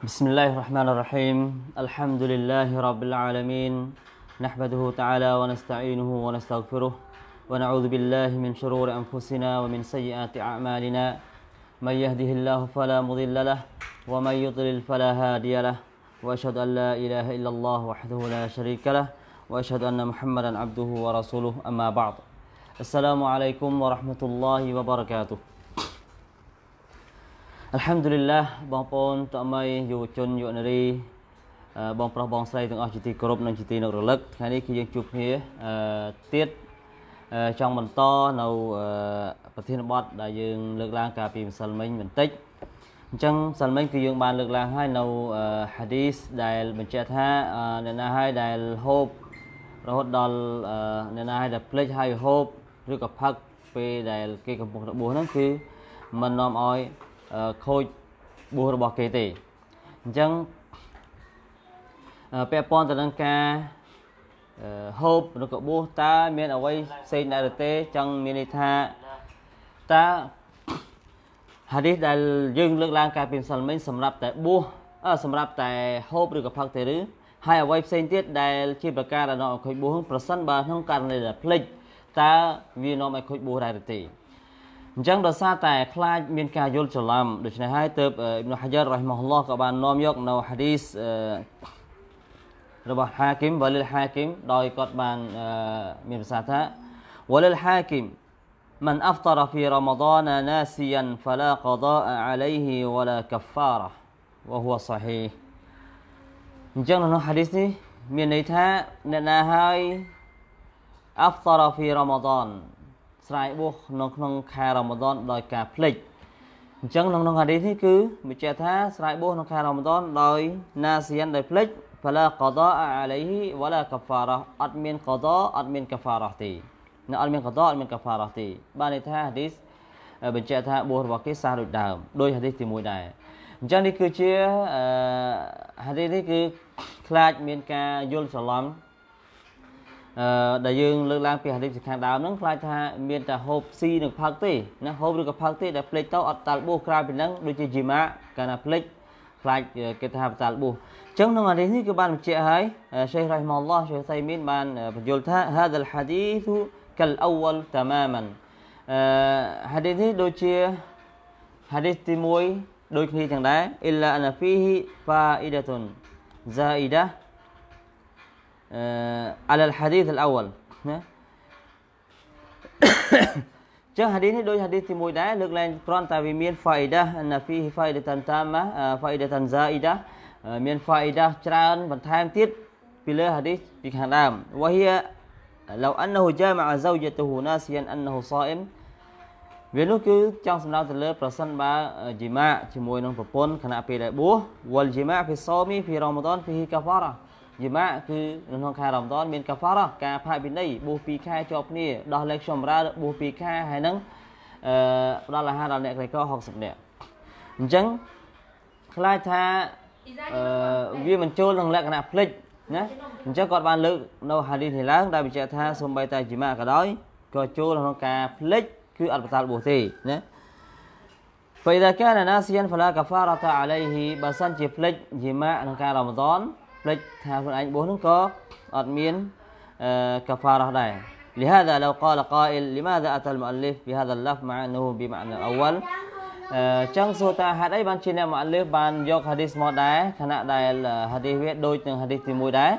بسم الله الرحمن الرحيم الحمد لله رب العالمين نحمده تعالى ونستعينه ونستغفره ونعوذ بالله من شرور أنفسنا ومن سيئات أعمالنا من يهده الله فلا مضل له ومن يضلل فلا هادي له وأشهد أن لا إله إلا الله وحده لا شريك له وأشهد أن محمدا عبده ورسوله أما بعد السلام عليكم ورحمة الله وبركاته អัลฮัมឌុលីឡាបងប្អូនតមីយុវជនយុវនារីបងប្រុសបងស្រីទាំងអស់ជាទីគោរពនិងជាទីនឹករលឹកថ្ងៃនេះគឺយើងជួបគ្នាទៀតចង់បន្តនៅប្រធានបទដែលយើងលើកឡើងកាលពីម្សិលមិញបន្តិចអញ្ចឹងម្សិលមិញគឺយើងបានលើកឡើងហើយនៅហាឌីសដែលបញ្ជាក់ថាអ្នកណាហើយដែលហូបរហូតដល់អ្នកណាហើយដែលភ្លេចហើយហូបឬក៏ផឹកពេលដែលគេកំពុងរបួសហ្នឹង គឺមិននាំឲ្យខូចបួសរបស់គេទេអញ្ចឹងពាក់ព័ន្ធទៅនឹងការហូបឬក៏បួសតើមានអ្វីផ្សេងដែរទេចង់មានន័យថាតើហាឌីសដែលយើងលើកឡើង ការពីម្សិលមិញសម្រាប់តែបួសសម្រាប់តែហូបឬក៏ផឹកទេឬហើយអ្វីផ្សេងទៀតដែលជាប្រការដែលនាំឲ្យខូចបួសប្រសិនបើក្នុងករណីដែលភ្លេចតើវានាំឲ្យខូចបួសដែរឬទេអញ្ចឹងដោយសារតែខ្លាចមានការយល់ច្រឡំដូច្នេះហើយទើបអ៊ីប្នុហាយ៉ាររ៉ៃម៉ូឡោះក៏បាននាំយកនៅហាឌីសរបស់ហាគីមវ៉ាលីលហាគីមដោយគាត់បានមានប្រសាសន៍ថាវ៉ាលីលហាគីម من أفطر في رمضان ناسيا فلا قضاء عليه ولا كفارة وهو صحيح អញ្ចឹងនៅក្នុងហាឌីសនេះមានន័យថាអ្នកណាហើយ أفطر في رمضان ស្រ័យបួសនៅក្នុងខែរ៉ម៉ាឌនដោយការភ្លេចអញ្ចឹងក្នុងក្នុងហាឌីសនេះគឺបញ្ជាក់ថាស្រ័យបួសក្នុងខែរ៉ម៉ាឌនដោយណាសៀនដោយភ្លេចហ្វាឡាកដអាឡៃហ៊ីវ៉ាឡាកាហ្វារ៉ាអត់មានកដអត់មានកាហ្វារ៉ាទេនៅអត់មានកដអត់មានកាហ្វារ៉ាទេបានន័យថាហាឌីសបញ្ជាក់ថាបួសរបស់គេសាសដូចដើមដោយហាឌីសទី1ដែរអញ្ចឹងនេះគឺជាហាឌីសនេះគឺខ្លាចមានការយល់ច្រឡំដែលយើងលើកឡើងពីហាឌីបសិក្ខាដើមហ្នឹងខ្លាចថា មានតែហូបស៊ីនឹងផឹកទេណាហូបឬក៏ផឹកទេដែលផ្លេចទៅអត់តាល់ប៊ូក្រៅពីហ្នឹងដូចជាជីម៉ាកាលណាផ្លេចខ្លាចគេថាបតាល់ប៊ូអញ្ចឹងក្នុងអានេះនេះគឺបានបញ្ជាក់ហើយសេះរ៉ៃម៉ូឡោះសេះសៃមីនបានបញ្យល់ថា هذا الحديث كالأول تماما ហាឌីសនេះដូចជាហាឌីសទី1ដូចគ្នាទាំងដែរ إلا أن فيه فائدة زائدة على الحديث الأول ណាចឹងហាឌីសនេះដូចហាឌីសទី1ដែរលើកឡើងគ្រាន់តែវាមាន فائدة أن فيه فائدة تامة فائدة زائدة មាន فائدة ច្រើនបន្ថែមទៀតពីលើហាឌីសពីខាងដើម وهي لو أنه جامع زوجته ناسيا أنه صائم វានោះគឺចង់សំដៅទៅលើប្រសិនបើជីម៉ាជាមួយនឹងប្រពន្ធខណៈពេលដែលបួស والجماع في الصوم في رمضان فيه كفاره យម៉ាគឺនៅក្នុងខែរ៉មដានមានកាហ្វារ៉ាការផាកវិន័យបួស2ខែជាប់គ្នាដោះលែងខ្ញុំរាបួស2ខែហើយនឹងអឺផ្ដល់អាហារដល់អ្នកក្រីក្រ60នាក់អញ្ចឹងខ្លាចថាអឺវាមិនចូលក្នុងលក្ខណៈផ្លិចណាអញ្ចឹងគាត់បានលើកនៅហាឌីសនេះឡើងដែលបញ្ជាក់ថាសំបីតែជីម៉ាក៏ដោយក៏ចូលក្នុងការផ្លិចគឺអត់បតាល់បួសទេណា فإذا كان ناسيا فلا كفارة عليه បើសិនជាផ្លិចជីម៉ាក្នុងការរ៉ាម៉ាដនភ្លេចថាខ្លួនឯងបួសហ្នឹងក៏អត់មានកាហ្វារ៉ះដែរ لهذا لو قال قائل لماذا أتى المؤلف بهذا اللفظ مع أنه بمعنى الأول ចឹងសួរថាហេតុអីបានជាអ្នកមអលិះបានយកហាឌីសមកដែរខណៈដែលហាឌីសវាដូចនឹងហាឌីសទី1ដែរ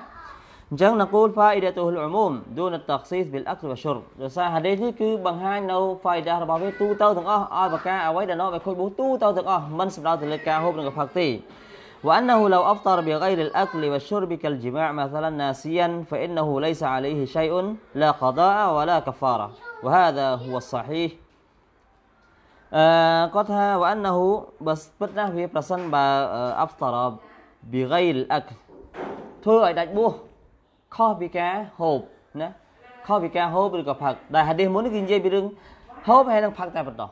អញ្ចឹងនកូលហ្វាអ៊ីដាតុលអ៊ុមូមឌូនតកស៊ីសប៊ីលអក្លវ៉ាឈុរដោយសារហាឌីសនេះគឺបង្ហាញនៅហ្វាអ៊ីដារបស់វាទូទៅទាំងអស់ឲ្យប្រការអ្វីដែលនាំឲ្យខូចបូទូទៅទាំងអស់មិនសម្ដៅទៅលើការហូបនិងកផឹកទេ وأنه لو أفطر بغير الأكل والشرب كالجماع مثلا ناسيا فإنه ليس عليه شيء لا قضاء ولا كفارة وهذا هو الصحيح آه، قطها وأنه بس بتنه في برسن آه، أفطر بغير الأكل ثو أي دạch بو خو بي كا هوب نه خو بي كا هوب ر ึก phật đại hadith muốn nói gì về chuyện hoop hay là phật tại bất đắc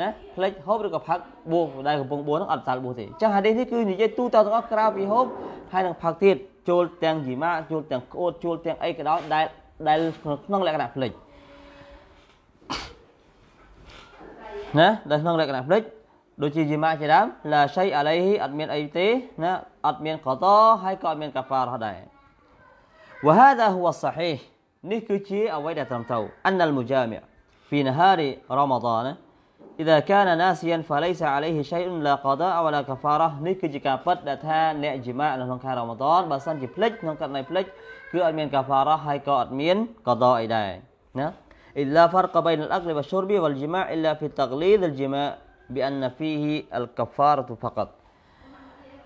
ណាផ្លេចហូបឬក៏ផឹកបួសដែលកំពុងបួសហ្នឹងអត់សាល់បួសទេអញ្ចឹងហាឌីសនេះគឺនិយាយទូទៅទាំងអស់ក្រៅពីហូបហើយនឹងផឹកទៀតចូលទាំងជីម៉ាចូលទាំងក្អួតចូលទាំងអីក៏ដោយដែលដែលក្នុងលក្ខណៈផ្លេចណាដែលក្នុងលក្ខណៈផ្លេចដូចជាជីម៉ាជាដើមឡាសៃអាឡៃអត់មានអីទេណាអត់មានកតហើយក៏អត់មានកាហ្វារដែរ وهذا هو الصحيح នេះគឺជាអ្វីដែលត្រឹមត្រូវ أن المجامع في نهار رمضان إذا كان ناسيا فليس عليه شيء لا قضاء ولا كفارة نيكي جي كابت دا تا نئ جماع لنهن كان رمضان بسان جي بلج نهن كان بلج كو أدمين كفارة هاي كو أدمين قضاء إدا إلا فرق بين الأكل والشرب والجماع إلا في تغليظ الجماع بأن فيه الكفارة فقط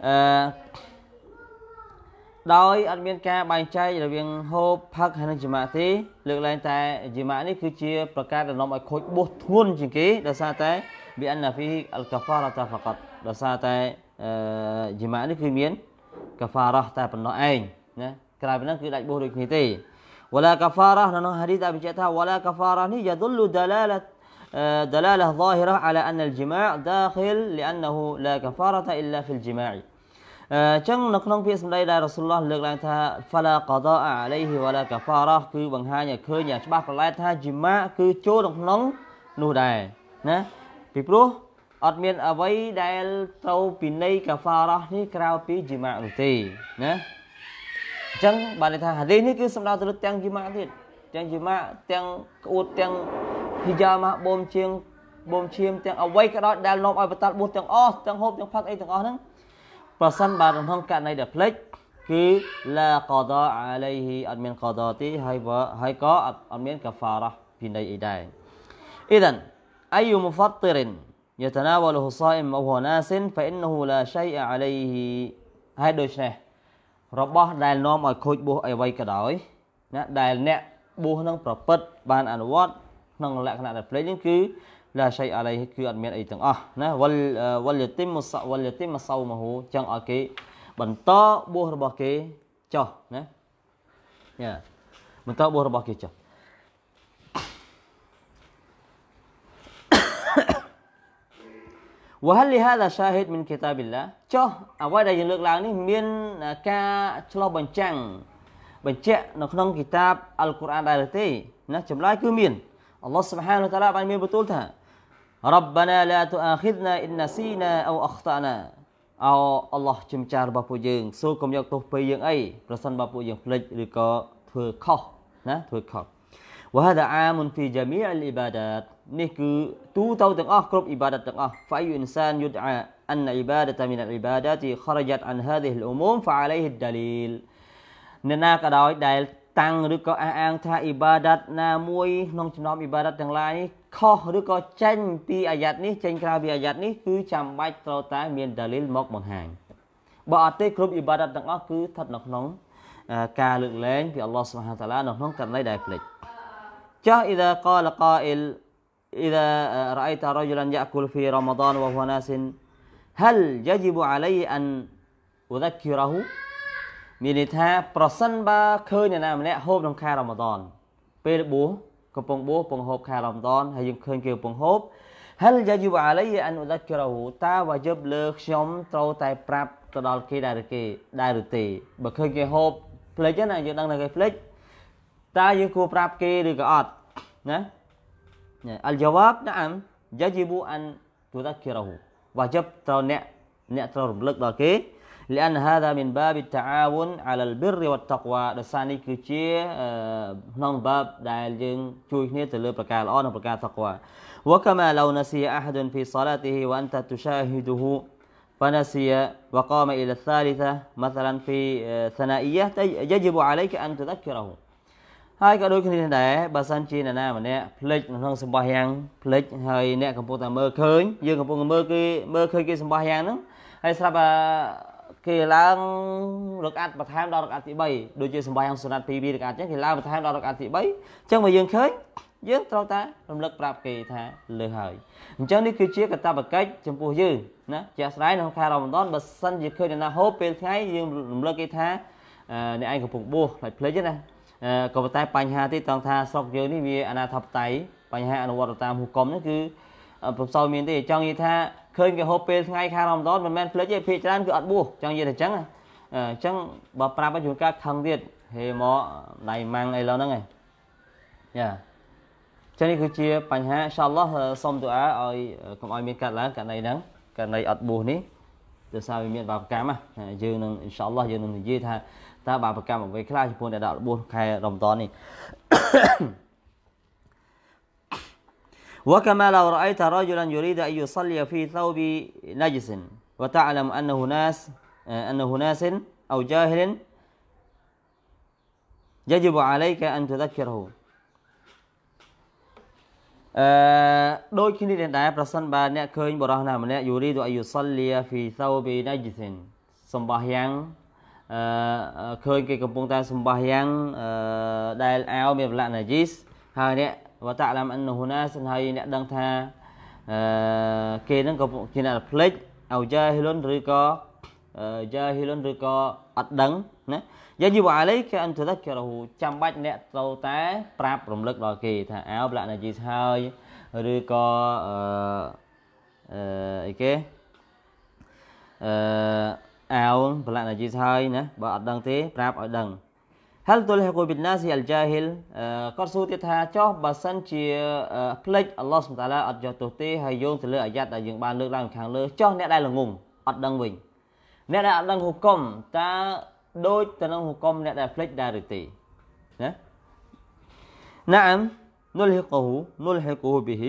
آه، ដោយអត់មានការបែងចែករវាងហូបផឹកហើយនឹងជីម៉ាទេលើកលែងតែជីម៉ានេះគឺជាប្រការដែលនាំឲ្យខូចបួសធ្ងន់ជាងគេដោយសារតែវាអណ្ណាហ្វីអលកាហ្វារ៉ាតាហ្វាកាត់ដោយសារតែជីម៉ានេះគឺមានកាហ្វារ៉ាតែប៉ុណ្ណោះឯងណាក្រៅពីនោះគឺដាច់បួសដូចគ្នាទេ ولا كفارة នៅក្នុង حديث អបិជាថា ولا كفارة នេះ يدل دلالة دلالة ظاهرة على أن الجماع داخل لأنه لا كفارة إلا في الجماع អញ្ចឹងនៅក្នុងពាក្យសម្ដីដែលរ៉ាស៊ូលឡោះលើកឡើងថា fala qadaa alayhi wala kafara គឺបង្ហាញឲ្យឃើញយ៉ាងច្បាស់ប្រឡែតថាជីម៉ាគឺចូលក្នុងនោះដែរណាពីព្រោះអត់មានអ្វីដែលត្រូវពីនៃកាហ្វារ៉ោះនេះក្រៅពីជីម៉ានោះទេណាអញ្ចឹងបានន័យថាហាឌីសនេះគឺសំដៅទៅលើទាំងជីម៉ាទៀតទាំងជីម៉ាទាំងក្អួតទាំងហ៊ីយ៉ាម៉ាបូមជាងបូមឈាមទាំងអ្វីក៏ដោយដែលនាំឲ្យបតាត់បួសទាំងអស់ទាំងហូបទាំងផឹកអីទាំងអស់ហ្នឹងប្រសិនបើក្នុងករណីដែលភ្លេចគឺឡាកដអាឡៃហ៊ីអត់មានកដទេហើយហើយក៏អត់មានកាហ្វារ៉ាពីនៃអីដែរអ៊ីដិនអាយុមហ្វាត់ទិរិន يتناوله الصائم وهو ناس فإنه لا شيء عليه ហើយដូច្នេះរបស់ដែលនាំឲ្យខូចបួសអីໄວក៏ដោយណាដែលអ្នកបួសនឹងប្រព្រឹត្តបានអនុវត្តក្នុងលក្ខណៈដែលភ្លេចនេះគឺឡាសៃអាឡៃគឺអត់មានអីទាំងអស់ណាវលវលយទីមសវលយទីមសោមហូចឹងឲ្យគេបន្តបួសរបស់គេចុះណាយ៉ាបន្តបួសរបស់គេចុះវហលលីហាដាសាហិតមីនគីតាប៊ីឡាចុះអ្វីដែលយើងលើកឡើងនេះមានការឆ្លោះបញ្ចាំងបញ្ជាក់នៅក្នុងគីតាបអល់កុរអានដែរទេណាចម្លើយគឺមានអល់ឡោះស៊ុបហានតាឡាបានមានបន្ទូលថា Rabbana la tu'akhidna in nasina aw akhtana អោអល់ឡោះជាម្ចាស់របស់ពួកយើងសូមកុំយកទោសពេលយើងអីប្រសិនបើពួកយើងភ្លេចឬក៏ធ្វើខុសណាធ្វើខុស وهذا عام في جميع العبادات នេះគឺទូទៅទាំងអស់គ្រប់ ibadat ទាំងអស់ فأي إنسان يدعى أن عبادة من العبادات خرجت عن هذه الأمور فعليه الدليل អ្នកណាក៏ដោយដែលតាំងឬក៏អះអាងថាអ៊ីបាដាតណាមួយក្នុងចំណោមអ៊ីបាដាតទាំងឡាយនេះខុសឬក៏ចេញពីអាយ៉ាត់នេះចេញក្រៅពីអាយ៉ាត់នេះគឺចាំបាច់ត្រូវតែមានដាលីលមកបង្ហាញបើអត់ទេគ្រប់អ៊ីបាដាតទាំងអស់គឺស្ថិតនៅក្នុង ការលើកលែងពីអល់ឡោះសុបហានតាឡានៅក្នុងករណីដែលផ្លេចចាស់អ៊ីដាកលកអ៊ីល إذا رأيت رجلا يأكل في رمضان وهو ناس هل يجب علي أن أذكره មានន័យថាប្រសិនបើឃើញអ្នកណាម្នាក់ហូបក្នុងខែរ៉ម៉ាឌនពេលបួសកំពុងបួសកំពុងហូបខែរ៉ម៉ាឌនហើយយើងឃើញគេកំពុងហូប هل يجب علي ان اذكره តើវ៉ាយបលើខ្ញុំត្រូវតែប្រាប់ទៅដល់គេដែរឬគេដែរឬទេបើឃើញគេហូបភ្លេចណាយើងដឹងថាគេភ្លេចតើយើងគួរប្រាប់គេឬក៏អត់ណាអលជាវ៉ាប់ណាម يجب ان تذكره វ៉ាយបត្រូវអ្នកអ្នកត្រូវរំលឹកដល់គេលិនហាដាមិនបាបិតាវុនអាលបិរវតក្វាដោយសារនេះគឺជាក្នុងបាបដែលយើង ជួយគ្នាទៅលើប្រការល្អនិងប្រការតក្វាវកាមាឡូណាស៊ីអាហដុនហ្វីសាឡាទីហ៊ីវ៉ាន់តាទូសាហ៊ីឌូហ៊ូ فنسي وقام إلى الثالثة مثلا في ثنائية يجب عليك أن تذكره ហើយក៏ដូចគ្នាដែរបើសិនជាអ្នកណាម្នាក់ភ្លេចក្នុងសម្បោះយ៉ាងភ្លេចហើយអ្នកកំពុងតែមើលឃើញយើងកំពុងមើលគេមើលឃើញគេសម្បោះយ៉ាងហ្នឹងហើយស្រាប់តែគេឡើងរកាត់បន្ថែមដល់រកាត់ទី3ដូចជាសម្បាយ៉ាងសុណាត់2 2រកាត់អញ្ចឹងគេឡើងបន្ថែមដល់រកាត់ទី3អញ្ចឹងបើយើងឃើញយើងត្រូវតែរំលឹកប្រាប់គេថាលើហើយអញ្ចឹងនេះគឺជាកតបកិច្ចចំពោះយើងណាជាក់ស្ដែងក្នុងខែរ៉ាម៉ាដនបើសិនជាឃើញអ្នកណាហូបពេលថ្ងៃយើងរំលឹកគេថាអ្នកឯងកំពុងបួសផ្លេចភ្លេចណាក៏ប៉ុន្តែបញ្ហាទីតង់ថាស្រុកយើងនេះវាអនាធិបតេយ្យបញ្ហាអនុវត្តតាមហូកុំនេះគឺប្រសោយមានទេចង់និយាយថាឃើញគេហូបពេលថ្ងៃខារ៉ាមដនមិនមែនភ្លេចទេភាគច្រើនគឺអត់បួសចង់និយាយតែអញ្ចឹងអញ្ចឹងបើប្រាប់ឲ្យជួនកាលខឹងទៀតហេមកដៃម៉ាំងអីឡូវហ្នឹងឯងយ៉ាចឹងនេះគឺជាបញ្ហាអ៊ីនសាឡោះសុំទូអាឲ្យកុំឲ្យមានកាត់ឡើងករណីហ្នឹងករណីអត់បួសនេះដោយសារវាមានបាបកម្មណាយើងនឹងអ៊ីនសាឡោះយើងនឹងនិយាយថាតើបាបកម្មអ្វីខ្លះចំពោះអ្នកដាក់របួសខែរ៉ាមដននេះ وكما لو رأيت رجلا يريد أن يصلي في ثوب نجس وتعلم أنه ناس أنه ناس أو جاهل يجب عليك أن تذكره đôi khi đi đến đá ប្រសិនបើអ្នកឃើញបរិះណាម្នាក់យូរីទូអាយុសលីហ្វីសោប៊ីណៃជីសិនសំបោះយ៉ាងឃើញគេកំពុងតែសំបោះយ៉ាងដែលអោមានវលណាជីសហើយអ្នកវតាឡាមអិនហ៊ូណាសិនហើយអ្នកដឹងថាអឺគេនឹងក៏ជាអ្នកផ្លេចអោយ៉ាហ៊ីលុនឬក៏យ៉ាហ៊ីលុនឬក៏អត់ដឹងណាយ៉ាជីវអាឡៃគេអន្តរគេរហូចាំបាច់អ្នកត្រូវតែប្រាប់រំលឹកដល់គេថាអោប្លាក់ណាជីសហើយឬក៏អឺអីគេអឺអោប្លាក់ណាជីសហើយណាបើអត់ដឹងទេប្រាប់ឲ្យដឹង hal tulhiqu bin nasi al jahil គាត់សួរទៀតថាចោះបើសិនជាផ្លេចអល់ឡោះសុបតាឡាអត់យកទោសទេហើយយោងទៅលើអាយ៉ាត់ដែលយើងបានលើកឡើងខាងលើចោះអ្នកដែលល្ងងអត់ដឹងវិញអ្នកដែលអត់ដឹងហុកុំតើដូចទៅនឹងហុកុំអ្នកដែលផ្លេចដែរឬទេណាណាម نلحقه نلحقه به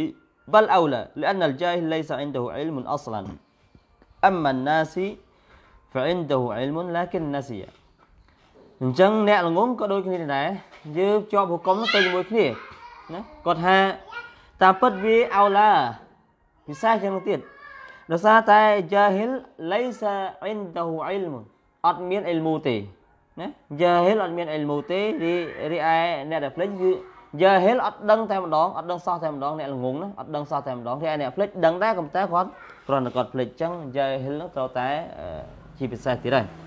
بل أولى لأن الجاهل ليس عنده علم أصلا أما الناس فعنده علم لكن نسيه អញ្ចឹងអ្នកល្ងងក៏ដូចគ្នាដែរយើងជាប់ហុកុំទៅជាមួយគ្នាណាគាត់ថាតាមពិតវាអោឡាពិសេសយ៉ាងនោះទៀតដោយសារតែ jahil laysa indahu ilm អត់មានអ៊ីលមូទេណា jahil អត់មានអ៊ីលមូទេរីរីឯអ្នកដែលភ្លេចគឺ jahil អត់ដឹងតែម្ដងអត់ដឹងសោះតែម្ដងអ្នកល្ងងណាអត់ដឹងសោះតែម្ដងរីឯអ្នកភ្លេចដឹងដែរក៏តែគាត់គ្រាន់តែគាត់ភ្លេចអញ្ចឹង jahil នឹងត្រូវតែជាពិសេសទៀតដែរ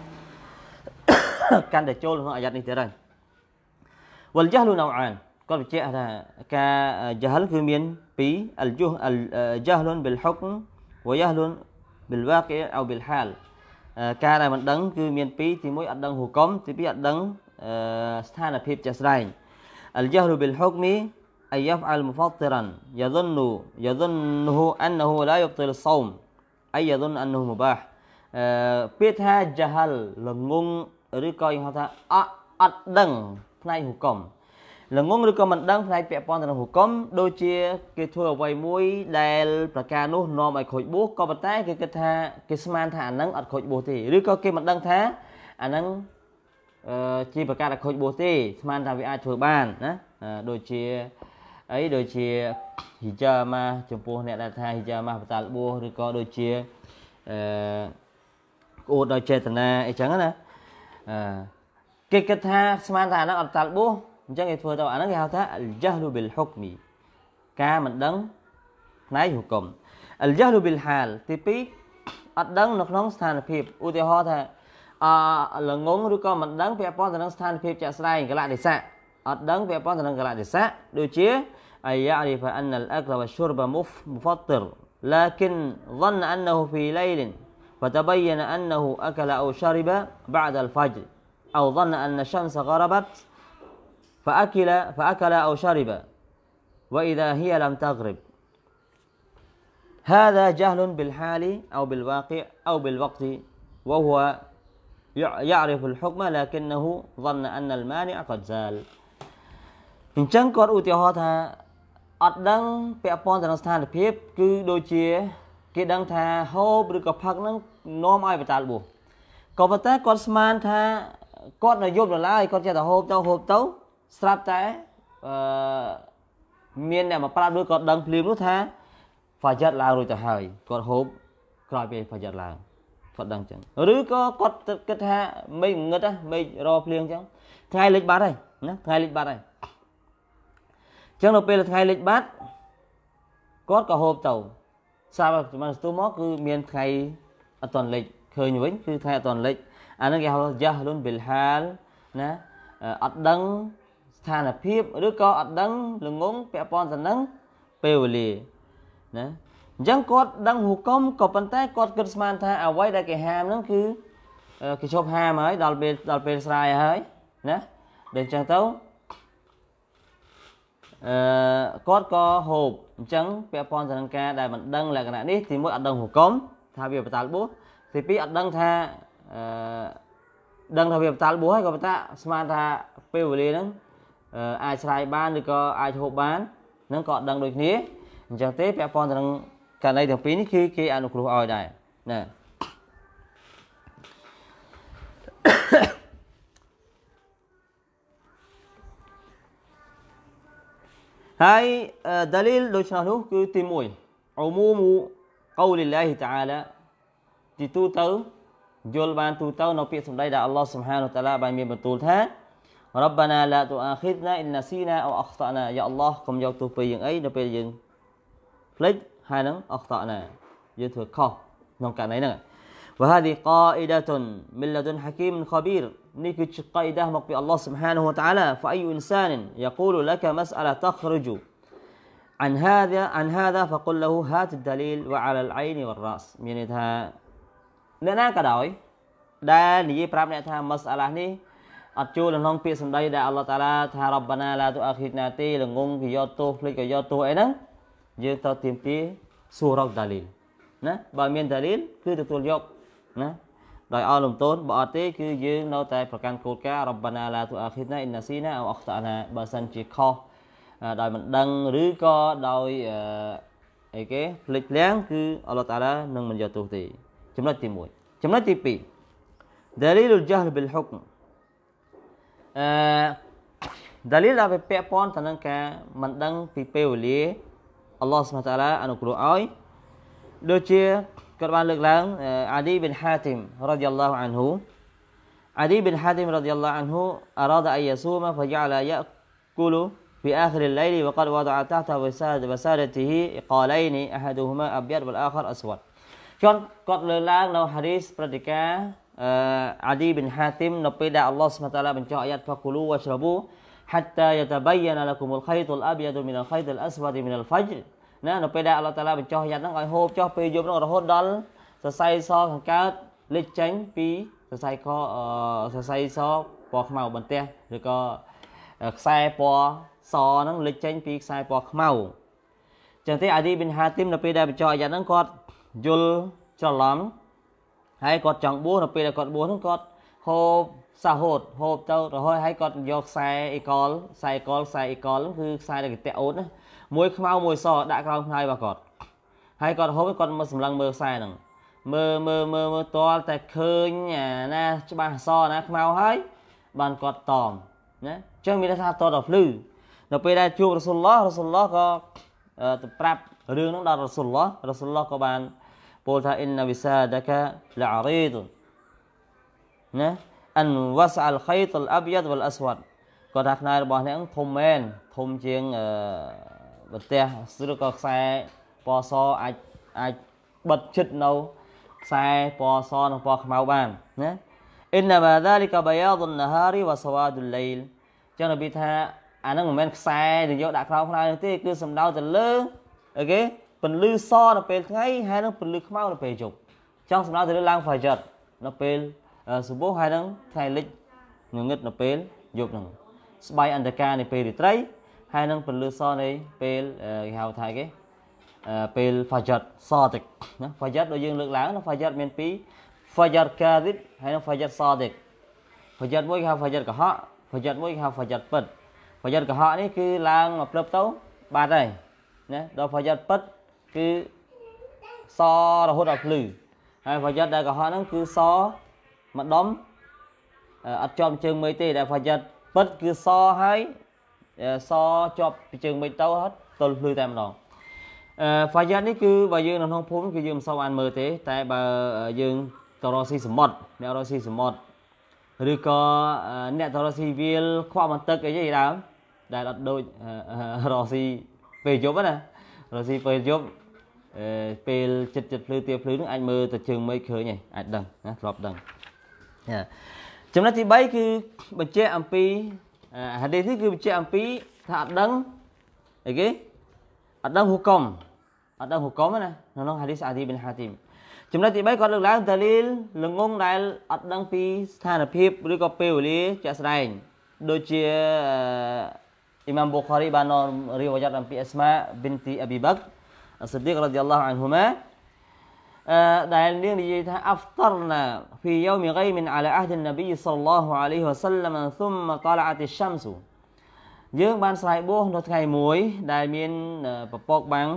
កាន់តែចូលក្នុងអាយ៉ាត់នេះទៀតហើយ wal jahlu naw'an គាត់បញ្ជាក់ថាការ jahl គឺមានពីរ al juh al jahlun bil hukm wa jahlun bil waqi' aw bil hal ការដែលមិនដឹងគឺមានពីរទី1អត់ដឹងហុកុំទី2អត់ដឹងស្ថានភាពជាក់ស្ដែង al jahlu bil hukmi أن يفعل مفطرا يظن يظنه أنه لا يبطل الصوم أي يظن أنه مباح ពាក្យថា jahal ល្ងងឬក៏យើងហៅថាអត់អត់ដឹងផ្នែកហុកុំល្ងងឬក៏មិនដឹងផ្នែកពាក់ព័ន្ធទៅនឹងហុកុំដូចជាគេធ្វើអ្វីមួយដែលប្រការនោះនាំឲ្យខូចបួសក៏ប៉ុន្តែគេគិតថាគេស្មានថាអានឹងអត់ខូចបួសទេឬក៏គេមិនដឹងថាអានឹងជាប្រការដែលខូចបួសទេស្មានថាវាអាចធ្វើបានណាដូចជាអីដូចជាហិជាម៉ាចំពោះអ្នកដែលថាហិជាម៉ាបតាលបួសឬក៏ដូចជាអឺក្អួតដោយចេតនាអីចឹងណាគេគិតថាស្មានថាអាហ្នឹងអត់តាល់ប៊ូអញ្ចឹងគេធ្វើទៅអាហ្នឹងគេហៅថាអលយ៉ាហ៊ូប៊ីលហុកមីការមិនដឹងផ្នែកហុកមអលយ៉ាហ៊ូប៊ីលហាលទី2អត់ដឹងនៅក្នុងស្ថានភាពឧទាហរណ៍ថាអឺល្ងងឬក៏មិនដឹងពាក់ព័ន្ធទៅនឹងស្ថានភាពជាក់ស្ដែងកលៈទេសៈអត់ដឹងពាក់ព័ន្ធទៅនឹងកលៈទេសៈដូចជាអាយ៉ារីហ្វាអានលអក្លវ៉ាឈុរបាមុហ្វមុហ្វាត់ទិរ لكن ظن أنه في ليل فتبين أنه أكل أو شرب بعد الفجر أو ظن أن الشمس غربت فأكل فأكل أو شرب وإذا هي لم تغرب هذا جهل بالحال أو بالواقع أو بالوقت وهو يعرف الحكم لكنه ظن أن المانع قد زال អញ្ចឹងគាត់ឧទាហរណ៍ថាអត់ដឹងពាក់ព័ន្ធទៅនឹងស្ថានភាពគឺដូចជាគេដឹងថាហូបឬក៏ផឹកហ្នឹងនាំឲ្យបតាលបួសក៏ប៉ុន្តែគាត់ស្មានថាគាត់នៅយប់ដល់ឡើយគាត់ចេះតែហូបទៅហូបទៅស្រាប់តែអឺមានអ្នកមកប្រាប់ឬគាត់ដឹងភ្លាមនោះថាហ្វាយ័តឡើងរួចទៅហើយគាត់ហូបក្រោយពេលហ្វាយ័តឡើងគាត់ដឹងចឹងឬក៏គាត់គិតថាមេឃងឹតមេឃរភ្លៀងចឹងថ្ងៃលិចបាត់ហើយណាថ្ងៃលិចបាត់ហើយចឹងដល់ពេលថ្ងៃលិចបាត់គាត់ក៏ហូបទៅសាប់មកស្ទូមកគឺមានថ្ងៃអត់តលេខឃើញវិញគឺថ្ងៃអត់តលេខអានឹងគេហៅយ៉ាហ្លុនប៊ីលហាលណាអត់ដឹងស្ថានភាពឬក៏អត់ដឹងល្ងងពាក់ព័ន្ធទៅនឹងពេលវេលាណាអញ្ចឹងគាត់ដឹងហុកុំក៏ប៉ុន្តែគាត់គិតស្មានថាអ្វីដែលគេហាមហ្នឹងគឺគេជប់ហាមហើយដល់ពេលដល់ពេលស្រាយហើយណាដូច្នេះទៅអឺគាត់ក៏ហូបអញ្ចឹងពាក់ព័ន្ធទៅនឹងការដែលមិនដឹងលក្ខណៈនេះទីមួយអត់ដឹងហុកមថាវាបតាលបុះទីពីរអត់ដឹងថាអឺដឹងថាវាបតាលបុះហើយក៏ប៉ុន្តែស្មានថាពេលវេលាហ្នឹងអាចឆ្លៃបានឬក៏អាចហូបបានហ្នឹងក៏អត់ដឹងដូចគ្នាអញ្ចឹងទេពាក់ព័ន្ធទៅនឹងករណីទាំងពីរនេះគឺគេអនុគ្រោះឲ្យដែរណាហើយដាលីលដូច្នោះនោះគឺទី1អ៊ូមូមូកោលីឡាហ៊ីតាអាឡាទីទូទៅយល់បានទូទៅនៅពាក្យសម្ដីដែលអល់ឡោះស៊ុបហានតាឡាបានមានបន្ទូលថា ربنا لا تؤاخذنا ان نسينا او اخطانا យ៉ាអល់ឡោះកុំយកទោសពេលយើងអីនៅពេលយើងភ្លេចហើយនឹងអខ្តណាយើងធ្វើខុសក្នុងករណីហ្នឹងវ៉ាហាឌីកោអ៊ីដាតុនមីលឡាតុនហាគីមខាប៊ីរនេះគឺជាកៃដាស់មកពីអល់ឡោះសុបហានហូតាឡាហ្វាយូអ៊ីនសានយ៉ាកូលូលកាម៉ាសអាឡាតខរជូ عن هذا عن هذا فقل له هات الدليل وعلى العين والراس មានន័យថាអ្នកណាក៏ដោយដែលនិយាយប្រាប់អ្នកថាម៉ាសអាឡានេះអត់ចូលក្នុងពាក្យសម្ដីដែលអល់ឡោះតាឡាថារ៉ាប់ណាឡាទូអាខីណាទេល្ងងគេយកទោសភ្លេចក៏យកទោសអីហ្នឹងយើងត្រូវទៀមទាសួររកដាលីលណាបើមានដាលីលគឺទទួលយកណាដោយអស់លំទោនបើអត់ទេគឺយើងនៅតែប្រកាន់គោលការណ៍រ៉ាប់បាណាឡាទូអាខីណាអ៊ីណាស៊ីណាអោអខតាណាបើសិនជាខុសដោយមិនដឹងឬក៏ដោយអីគេភ្លេចភ្លាំងគឺអល់ឡោះតាឡានឹងមិនយកទោសទេចំណុចទី1ចំណុចទី2 دليل الجهل بالحكم អឺ دليل ដែលពាក់ព័ន្ធទៅនឹងការមិនដឹងពីពេលវេលាអល់ឡោះសុបហានតាឡាអនុគ្រោះឲ្យដូចជាគាត់បានលើកឡើងអាឌីប៊ីនហាទីមរ៉ាឌីយ៉ាឡោះអានហ៊ូអាឌីប៊ីនហាទីមរ៉ាឌីយ៉ាឡោះអានហ៊ូអារ៉ាដអាយ៉ាស៊ូមហ្វយ៉ាឡាយ៉ាគូលូ في آخر الليل وقد وضع تحت وساد وسادته قالين أحدهما أبيض والآخر أسود ជនគាត់លើឡើងនៅហារីសព្រឹត្តិការណ៍អាឌីប៊ីនហាទីមនៅពេលដែលអល់ឡោះស្មាតាឡាបញ្ចុះអាយ៉ាត់ផកូលូវ៉ាស្រប៊ូ حتى يتبين لكم الخيط الأبيض من الخيط الأسود من الفجر ណានៅពេលដែលអល់ឡោះតាឡាបញ្ចុះអាយ៉ាត់ហ្នឹងឲ្យហូបចុះពេលយប់ហ្នឹងរហូតដល់សរសៃសខាងកើតលេចចេញពីសរសៃកសរសៃសពណ៌ខ្មៅបន្ទះឬក៏ខ្សែពណ៌សហ្នឹងលេចចេញពីខ្សែពណ៌ខ្មៅចឹងទេអាឌីប៊ីនហាទីមនៅពេលដែលបញ្ចុះអាយ៉ាត់ហ្នឹងគាត់យល់ច្រឡំហើយគាត់ចង់បួសនៅពេលដែលគាត់បួសហ្នឹងគាត់ហូបសាហូតហូបទៅរហូតហើយគាត់យកខ្សែអេកលខ្សែអេកលខ្សែអេកលគឺខ្សែដែលគេតាក់អូតណាមួយខ្មៅមួយស ដាក់ក្រោមផ្នែករបស់គាត់ហើយគាត់ហូបគាត់មើលសម្លឹងមើលខ្សែហ្នឹងមើលមើលមើលមើលតលតែឃើញអាណាច្បាស់សណាខ្មៅហើយបានគាត់តមណាអញ្ចឹងមានន័យថាតដល់ភ្លឺនៅពេលដែលជួបរ៉ាស៊ូលឡោះរ៉ាស៊ូលឡោះក៏ទៅប្រាប់រឿងហ្នឹងដល់រ៉ាស៊ូលឡោះរ៉ាស៊ូលឡោះក៏បានពោលថាអ៊ីនណាវិសាដកាលារីដណាអានវ៉ាសអលខៃតលអាបយ៉ាដវលអស្វាត់គាត់ថាខ្នើរបស់អ្នកធំមែនធំជាងអឺបន្ទះឬក៏ខ្សែពណ៌សអាចអាចបិទជិតនៅខ្សែពណ៌សនិងពណ៌ខ្មៅបានណាអ៊ីនម៉ាដាលីកាបយ៉ាឌុនណាហារីវ៉ាសវ៉ាឌុលឡៃលចឹងនប៊ីថាអានឹងមិនមែនខ្សែដែលយកដាក់ក្រោមខ្នើទេគឺសំដៅទៅលើអូខេពន្លឺសនៅពេលថ្ងៃហើយនឹងពន្លឺខ្មៅនៅពេលយប់ចង់សំដៅទៅលើឡើងហ្វាជិតនៅពេលសុបោះហើយនឹងថ្ងៃលិចងងឹតនៅពេលយប់ហ្នឹងស្បៃអន្តការនៃពេលរាត្រីហើយនឹងពលឺសនៃពេលគេហៅថាគេពេល fajat sadiq ណា fajat ដូចយើងលើកឡើងណា fajat មានពីរ fajat kadhib ហើយនឹង fajat sadiq fajat មួយគេហៅ fajat កុហក fajat មួយគេហៅ fajat ពិត fajat កុហកនេះគឺឡើងមកព្រឹបទៅបាត់ហើយណាដល់ fajat ពិតគឺសរហូតដល់ភ្លឺហើយ fajat ដែលកុហកហ្នឹងគឺសម្ដុំអត់ចំជើងមេទេដែល fajat ពិតគឺសហើយសជាប់ពីជើងមិនទៅអត់ទល់ភ្លឺតែម្ដងអឺហ្វាយ៉ានេះគឺបើយើងនៅក្នុងភូមិគឺយើងមិនសូវបានមើលទេតែបើយើងតរស៊ីសមុទ្រអ្នករស៊ីសមុទ្រឬក៏អ្នកតរស៊ីវាលខ្វក់បន្ទឹកអីទេដើមដែលអត់ដូចរស៊ីពេលយប់ណារស៊ីពេលយប់ពេលចិត្តចិត្តភ្លឺទាភ្លឺនឹងអាចមើលទៅជើងមេឃឃើញឯងអាចដឹងណាធ្លាប់ដឹងចំណុចទី3គឺបញ្ជាក់អំពីហាឌីសនេះគឺបញ្ជាក់អំពីថាអត់ដឹងអីគេអត់ដឹងហុកុំអត់ដឹងហុកុំណាក្នុងហាឌីសអាឌីប៊ីនហាទីមចំណុចទី3គាត់លើកឡើងតាលីលល្ងងដែលអត់ដឹងពីស្ថានភាពឬក៏ពេលវេលាជាក់ស្ដែងដូចជាអ៊ីម៉ាមប៊ូខារីបានរៀបវ៉ាយ៉ាត់អំពីអស្មាប៊ីនទីអប៊ីបាក់អស្ឌីករ៉ាឌីយ៉ាឡោះអានហ៊ូម៉ាដែលនាងនិយាយថា aftarna fi yawmi ghaymin ala ahdi an-nabi sallallahu alayhi wa sallam thumma tala'at ash-shams យើងបានស្រែកបួសនៅថ្ងៃមួយ ដែលមានពពកបាំង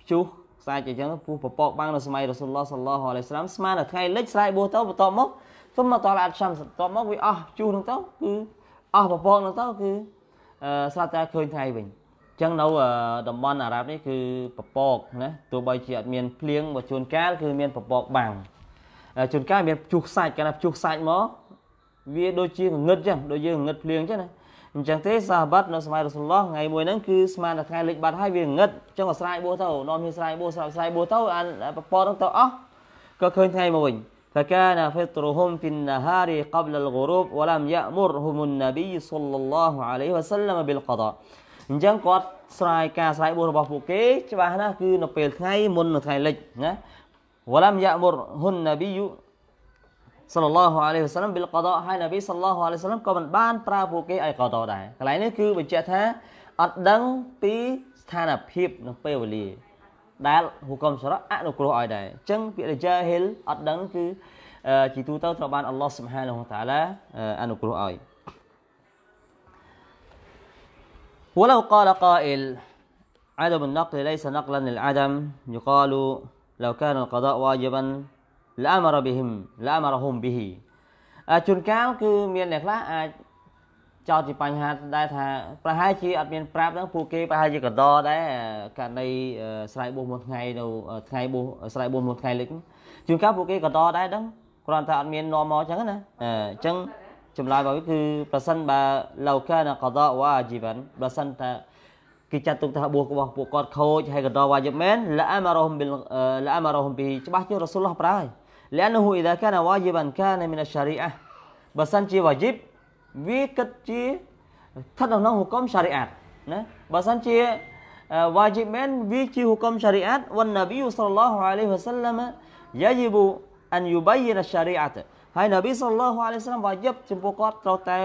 ព្យុះខ្សាច់អញ្ចឹងពោះពពកបាំងនៅសម័យរ៉ាស៊ូលឡោះសល្លោះអាឡៃស្លាមស្មើនៅថ្ងៃលិចស្រែកបួសទៅបន្ទាប់មកសុំមកតឡាត់ឆាំបន្ទាប់មកវាអស់ព្យុះហ្នឹងទៅគឺអស់ពពកហ្នឹងទៅគឺស្រាប់តែឃើញថ្ងៃវិញចឹងនៅតំបន់អារ៉ាប់នេះគឺពពកណាទោះបីជាអត់មានភ្លៀងមកជួនកាលគឺមានពពកបាំងជួនកាលមានព្យុះខ្សាច់កាលណាព្យុះខ្សាច់មកវាដូចជាងឹតចឹងដូចយើងងឹតភ្លៀងចឹងណាអញ្ចឹងទេសាហាបាត់នៅសម័យរ៉ាស៊ូលឡោះថ្ងៃមួយហ្នឹងគឺស្មានតែថ្ងៃលិចបាត់ហើយវាងឹតអញ្ចឹងក៏ស្រាយបួសទៅនាំគ្នាស្រាយបួសស្រាប់ស្រាយបួសទៅអាពពកហ្នឹងទៅអស់ក៏ឃើញថ្ងៃមកវិញ فكان فطرهم في النهار قبل الغروب ولم يأمرهم النبي صلى الله عليه وسلم بالقضاء អញ្ចឹងគាត់ស្រាយការស្រាយបួសរបស់ពួកគេច្បាស់ណាស់គឺនៅពេលថ្ងៃមុននៅថ្ងៃលិចណាវឡាំយ៉ាមុរហ៊ុនណាប៊ីយូសល្លឡោះអាឡៃហ៊ីវសាឡាំប៊ីលកដហើយណាប៊ីសល្លឡោះអាឡៃហ៊ីវសាឡាំក៏មិនបានប្រើពួកគេឲ្យកដដែរកន្លែងនេះគឺបញ្ជាក់ថាអត់ដឹងពីស្ថានភាពនៅពេលវេលាដែលហុកមសារៈអនុគ្រោះឲ្យដែរអញ្ចឹងពាក្យរជាហិលអត់ដឹង គឺជាទូទៅត្រូវបាន អល់ឡោះសុបហានវតាឡាអនុគ្រោះឲ្យ ولو قال قائل عدم النقل ليس نقلا للعدم يقال لو كان القضاء واجبا لأمر بهم لأمرهم به ជួនកាលគឺមានអ្នកខ្លះអាចចោទពីបញ្ហាដែរថាប្រហែលជាអត់មានប្រាប់ហ្នឹងពួកគេប្រហែលជាកដដែរករណីស្រ័យបួសមួយថ្ងៃនៅថ្ងៃបួសស្រ័យបួសមួយថ្ងៃលិចជួនកាលពួកគេកដដែរហ្នឹងគ្រាន់តែអត់មាននាំមកអញ្ចឹងណាអញ្ចឹងចម្លើយរបស់វាគឺប្រសិនបើឡូកានកដវ៉ាជីវិនប្រសិនថាគេចាត់ទុកថាបួសរបស់ពួកគាត់ខូចហើយកដវ៉ាជីវិនឡាអាមរ៉ូហ៊ុមប៊ីឡាអាមរ៉ូហ៊ុមប៊ីច្បាស់ជារ៉ាស៊ូលឡោះប្រើហើយ لأنه إذا كان واجبا كان من الشريعة បើសិនជា wajib វាគិតជាស្ថិតនៅក្នុងហុកម syariat ណាបើសិនជា wajib មែនវាជាហុកម syariat វណ្ណប៊ីសល្លឡោះអាឡៃហ៊ីវ៉ាសល្លាម يجب أن يبين الشريعة ហើយនប៊ីសល្លោះអាឡៃសឡាមវ៉ាយិបចំពោះគាត់ត្រូវតែ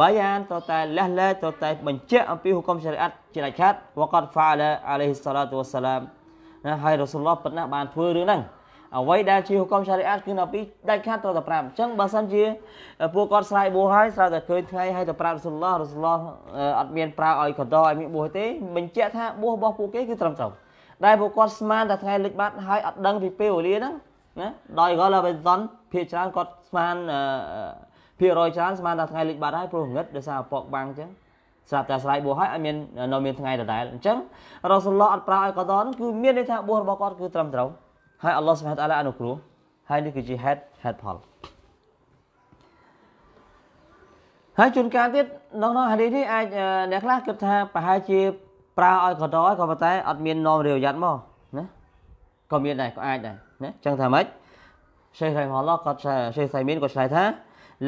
បាយ៉ានត្រូវតែលះលែត្រូវតែបញ្ជាក់អំពីហុគមសារីអាត់ជាដាច់ខាតវ៉ាកាត់ហ្វាឡាអាឡៃសឡាតវ៉ាសឡាមណាហើយរ៉ាសូលឡោះប៉ុណ្ណាបានធ្វើរឿងហ្នឹងអ្វីដែលជាហុគមសារីអាត់គឺនប៊ីដាច់ខាតត្រូវតែប្រាប់អញ្ចឹងបើសិនជាពួកគាត់ស្រាយបួសហើយស្រាប់តែឃើញថ្ងៃហើយទៅប្រាប់រ៉ាសូលឡោះរ៉ាសូលឡោះអត់មានប្រើឲ្យកដោឲ្យមានបួសទេ បញ្ជាក់ថាបួសរបស់ពួកគេគឺត្រឹមត្រូវដែលពួកគាត់ស្មានតែថ្ងៃលិចបាត់ហើយអត់ដឹងពីពេលវេលាហ្នឹងណាដោយគាត់ឡើយបើសិនភាគច្រើនគាត់ស្មានភាគរយច្រើនស្មានដល់ថ្ងៃលិចបាត់ហើយព្រោះងឹតដោយសារពកបាំងអញ្ចឹងស្រាប់តែស្រ័យបួសហើយអត់មាននៅមានថ្ងៃដដែលអញ្ចឹងរ៉ូសុលឡោះអត់ប្រើឲ្យកដនគឺមានន័យថាបួសរបស់គាត់គឺត្រឹមត្រូវហើយអល់ឡោះសុបហានតាឡាអនុគ្រោះហើយនេះគឺជាហេតុហេតុផលហើយជួនកាលទៀតនៅក្នុងហាឌីសនេះអាចអ្នកខ្លះគិតថាប្រហែលជាប្រើឲ្យកដក៏ប៉ុន្តែអត់មាននំរាវយ៉ាត់មកណាក៏មានដែរក៏អាចដែរណាអញ្ចឹងថាម៉េច Syekh rahimahullah គាត់សេះសៃមានគាត់ឆ្លើយថា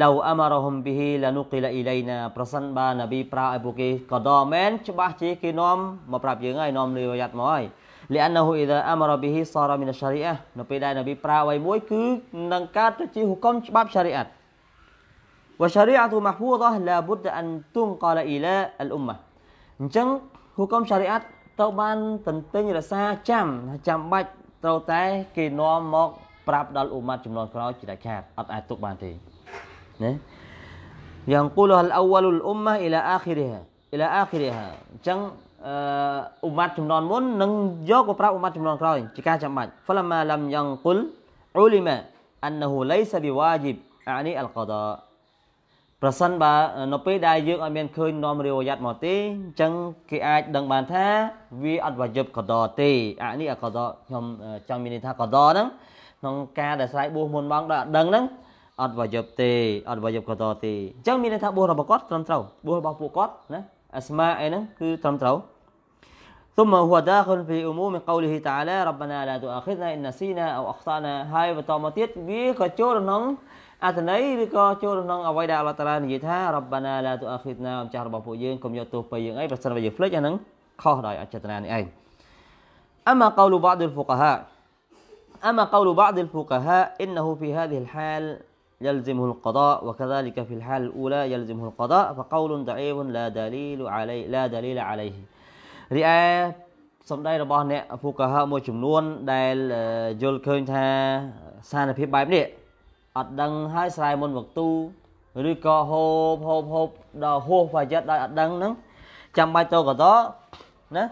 law amarahum bihi lanuqila ilaina ប្រសិនបើនប៊ីប្រើឲ្យពួកគេក៏ដមែនច្បាស់ជាគេនាំមកប្រាប់យើងហើយនាំលឺយ៉ាត់មកហើយ لانه اذا امر به صار من الشريعه នៅពេលដែលនប៊ីប្រើឲ្យមួយគឺនឹងកើតទៅជាហុកមច្បាប់ឆារីអាត់ وشريعه محفوظه لا بد ان تنقل الى الامه អញ្ចឹងហុកមឆារីអាត់ត្រូវបានតន្ទិញរសាចាំចាំបាច់ត្រូវតែគេនាំមកប្រាប់ដល់អ៊ុម៉ាត់ចំនួនក្រោយជាដាច់ខាតអត់អាចទុកបានទេណាយ៉ាងគូលអវលុលអ៊ុម៉ាអ៊ីឡាអាខិរីហាអ៊ីឡាអាខិរីហាអញ្ចឹងអ៊ុម៉ាត់ចំនួនមុននឹងយកមកប្រាប់អ៊ុម៉ាត់ចំនួនក្រោយជាការចាំបាច់ហ្វលម៉ាឡាំយ៉ាងគូលអ៊ូលីម៉ាអានហូឡៃសាប៊ីវ៉ាជីបអានីអលកដាប្រសិនបើនៅពេលដែលយើងអត់មានឃើញនាំរាវយ៉ាត់មកទេអញ្ចឹងគេអាចដឹងបានថាវាអត់វ៉ាយឹបកដទេអានេះអកដខ្ញុំចង់មានន័យថាកដហ្នឹងក្នុងការដែលស្រ័យបួសមុនម៉ោងដោយអត់ដឹងហ្នឹងអត់ប្រយុទ្ធទេអត់ប្រយុទ្ធក៏តទេអញ្ចឹងមានន័យថាបួសរបស់គាត់ត្រឹមត្រូវបួសរបស់ពួកគាត់ណាអាស្មាអីហ្នឹងគឺត្រឹមត្រូវ ثم هو داخل في عموم قوله تعالى ربنا لا تؤاخذنا إن نسينا أو أخطأنا ហើយបន្តមកទៀតវាក៏ចូលក្នុងអត្ថន័យឬក៏ចូលក្នុងអ្វីដែលអល់ឡោះតាឡានិយាយថា ربنا لا تؤاخذنا ម្ចាស់របស់ពួកយើងកុំយកទោសពេលយើងអីប្រសិនបើយើងភ្លេចអាហ្នឹងខុសដោយអចេតនានេះឯង أما قول بعض الفقهاء أما قول بعض الفقهاء إنه في هذه الحال يلزمه القضاء وكذلك في الحال الأولى يلزمه القضاء فقول ضعيف لا دليل عليه لا دليل عليه រីឯសម្ដីរបស់អ្នកហ្វូកាហឺមួយចំនួនដែលយល់ឃើញថាស្ថានភាពបែបនេះអត់ដឹងហើយស្រ័យមុនវកទូឬក៏ហូបហូបហូបដល់ហួសប្រយ័ត្នដោយអត់ដឹងហ្នឹងចាំបាច់ទៅកតណា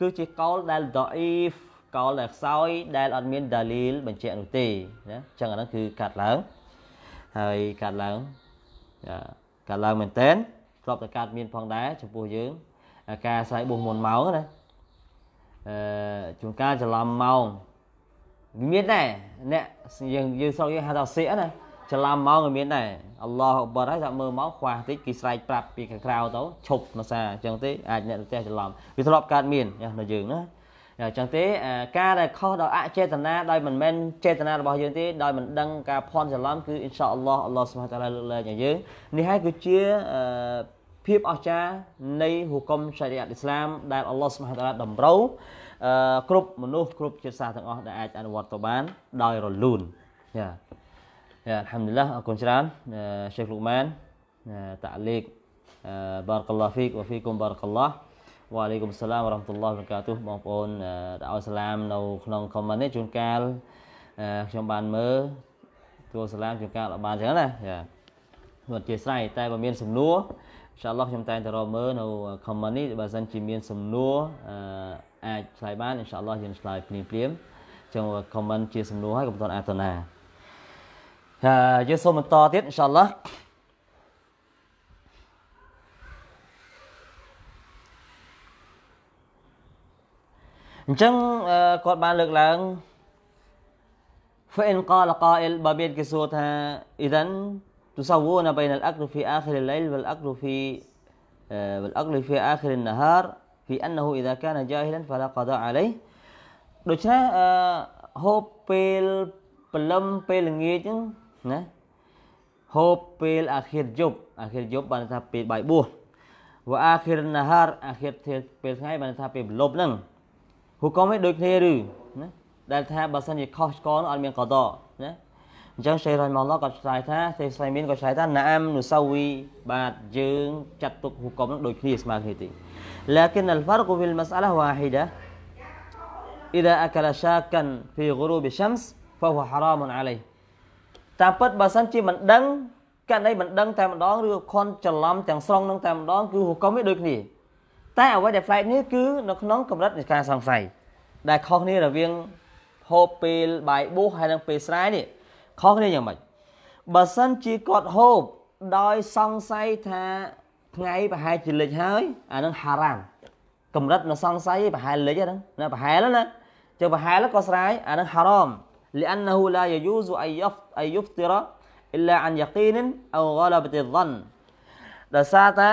គឺជាកោលដែល daif កោលដែលខ្សោយដែលអត់មានដាលីលបញ្ជាក់នោះទេណាអញ្ចឹងអាហ្នឹងគឺកាត់ឡើងហើយកាត់ឡើងកាត់ឡើងមែនតើធ្លាប់តែកាត់មានផងដែរចំពោះយើងការអាស្រ័យបុសមុនម៉ោងណាអឺជួនកាលច្រឡំម៉ោងមានដែរអ្នកយើងយើងស្រុកយើងហៅថាសិកណាច្រឡំម៉ោងក៏មានដែរអល់ឡោះអបតហើយថាមើលមកខ្វះតិចគេស្រែកប្រាប់ពីខាងក្រៅទៅឈប់មកសាអញ្ចឹងទេអាចអ្នករទេះច្រឡំវាធ្លាប់កើតមាននៅយើងណាអញ្ចឹងទេការដែលខុសដោយអចេតនាដោយមិនមែនចេតនារបស់យើងទេដោយមិនដឹងការភ័ន្តច្រឡំគឺអ៊ីនសាអល់ឡោះអល់ឡោះសុបហាតាឡាលើកលែងឲ្យយើងនេះហើយគឺជាភាពអស្ចារ្យនៃហុគមសារីអាត់អ៊ីស្លាមដែលអល់ឡោះសុបហាតាឡាតម្រូវគ្រប់មនុស្សគ្រប់ជាតិសាសន៍ទាំងអស់ដែលអាចអនុវត្តទៅបាន ដោយរលូនយ៉ាយ៉ាអัลฮัมឌីលឡាអរគុណច្រើនសេខលូម៉ានតាលីកបារកល្លាហ្វីកវ៉ាហ្វីគុំបារកល្លាហ៍វ៉ាឡៃគុំសាឡាមរ៉ាំតុលឡោះប្រកាសទូបងប្អូនដែលឲ្យសាឡាមនៅក្នុង comment នេះជួនកាលខ្ញុំបានមើលទូសាឡាមជួនកាលបានចឹងណាចាមិនជាស្រ័យតែបើមានសំណួរអ៊ីនសាឡោះខ្ញុំតែងតែរកមើលនៅ comment នេះបើសិនជាមានសំណួរអាចឆ្លើយបានអ៊ីនសាឡោះយើងឆ្លើយភ្លាមភ្លាមចឹង comment ជាសំណួរហើយកុំតន់អាតនាយើងសូមបន្តទៀតអ៊ីនសាឡោះអញ្ចឹងគាត់បានលើកឡើង فإن قال قائل បើមានគេសួរថា إذن تسوون بين الأكل في آخر الليل والأكل في والأكل في آخر النهار في أنه إذا كان جاهلا فلا قضاء عليه ដូច្នេះហូបពេលព្រលឹមពេលល្ងាចហ្នឹងណាហូបពេលអាខិរយប់អាខិរយប់បានថាពេលបាយបួសវអាខិរណាហារអាខិរពេលថ្ងៃបានថាពេលព្រលប់ហ្នឹងហូកុំឯងដូចគ្នាឬណាដែលថាបើសិនជាខុសឆ្គងនោះអត់មានកតណាអញ្ចឹងសេរ៉ៃម៉ូឡាក៏ឆ្លើយថាសេស្លៃមីនក៏ឆ្លើយថាណាមនុសាវីបាទយើងចាត់ទុកហូកុំនោះដូចគ្នាស្មើគ្នាទេ لكن الفرق في المسألة واحدة إذا أكل شاكا في غروب الشمس فهو حرام عليه តាមពិតបើសិនជាមិនដឹងករណីមិនដឹងតែម្ដងឬខនច្រឡំទាំងស្រុងនឹងតែម្ដងគឺហូកុំនេះដូចគ្នាតែអ្វីដែលប្លែកនេះគឺនៅក្នុងកម្រិតនៃការសង្ស័យដែលខុសគ្នារវាងហូបពេលបាយបួសហើយនិងពេលស្រែនេះខុសគ្នាយ៉ាងម៉េចបើសិនជាគាត់ហូបដោយសង្ស័យថាថ្ងៃប្រហែលជាលិចហើយអានឹងហារ៉ាមកម្រិតនៅសង្ស័យប្រហែលលិចហ្នឹងណាប្រហែលណាចឹងប្រហែលក៏ស្រែអានឹងហារ៉ាម لأنه لا يجوز أن يفطر إلا عن يقين أو غلبة الظن ដោយសារតែ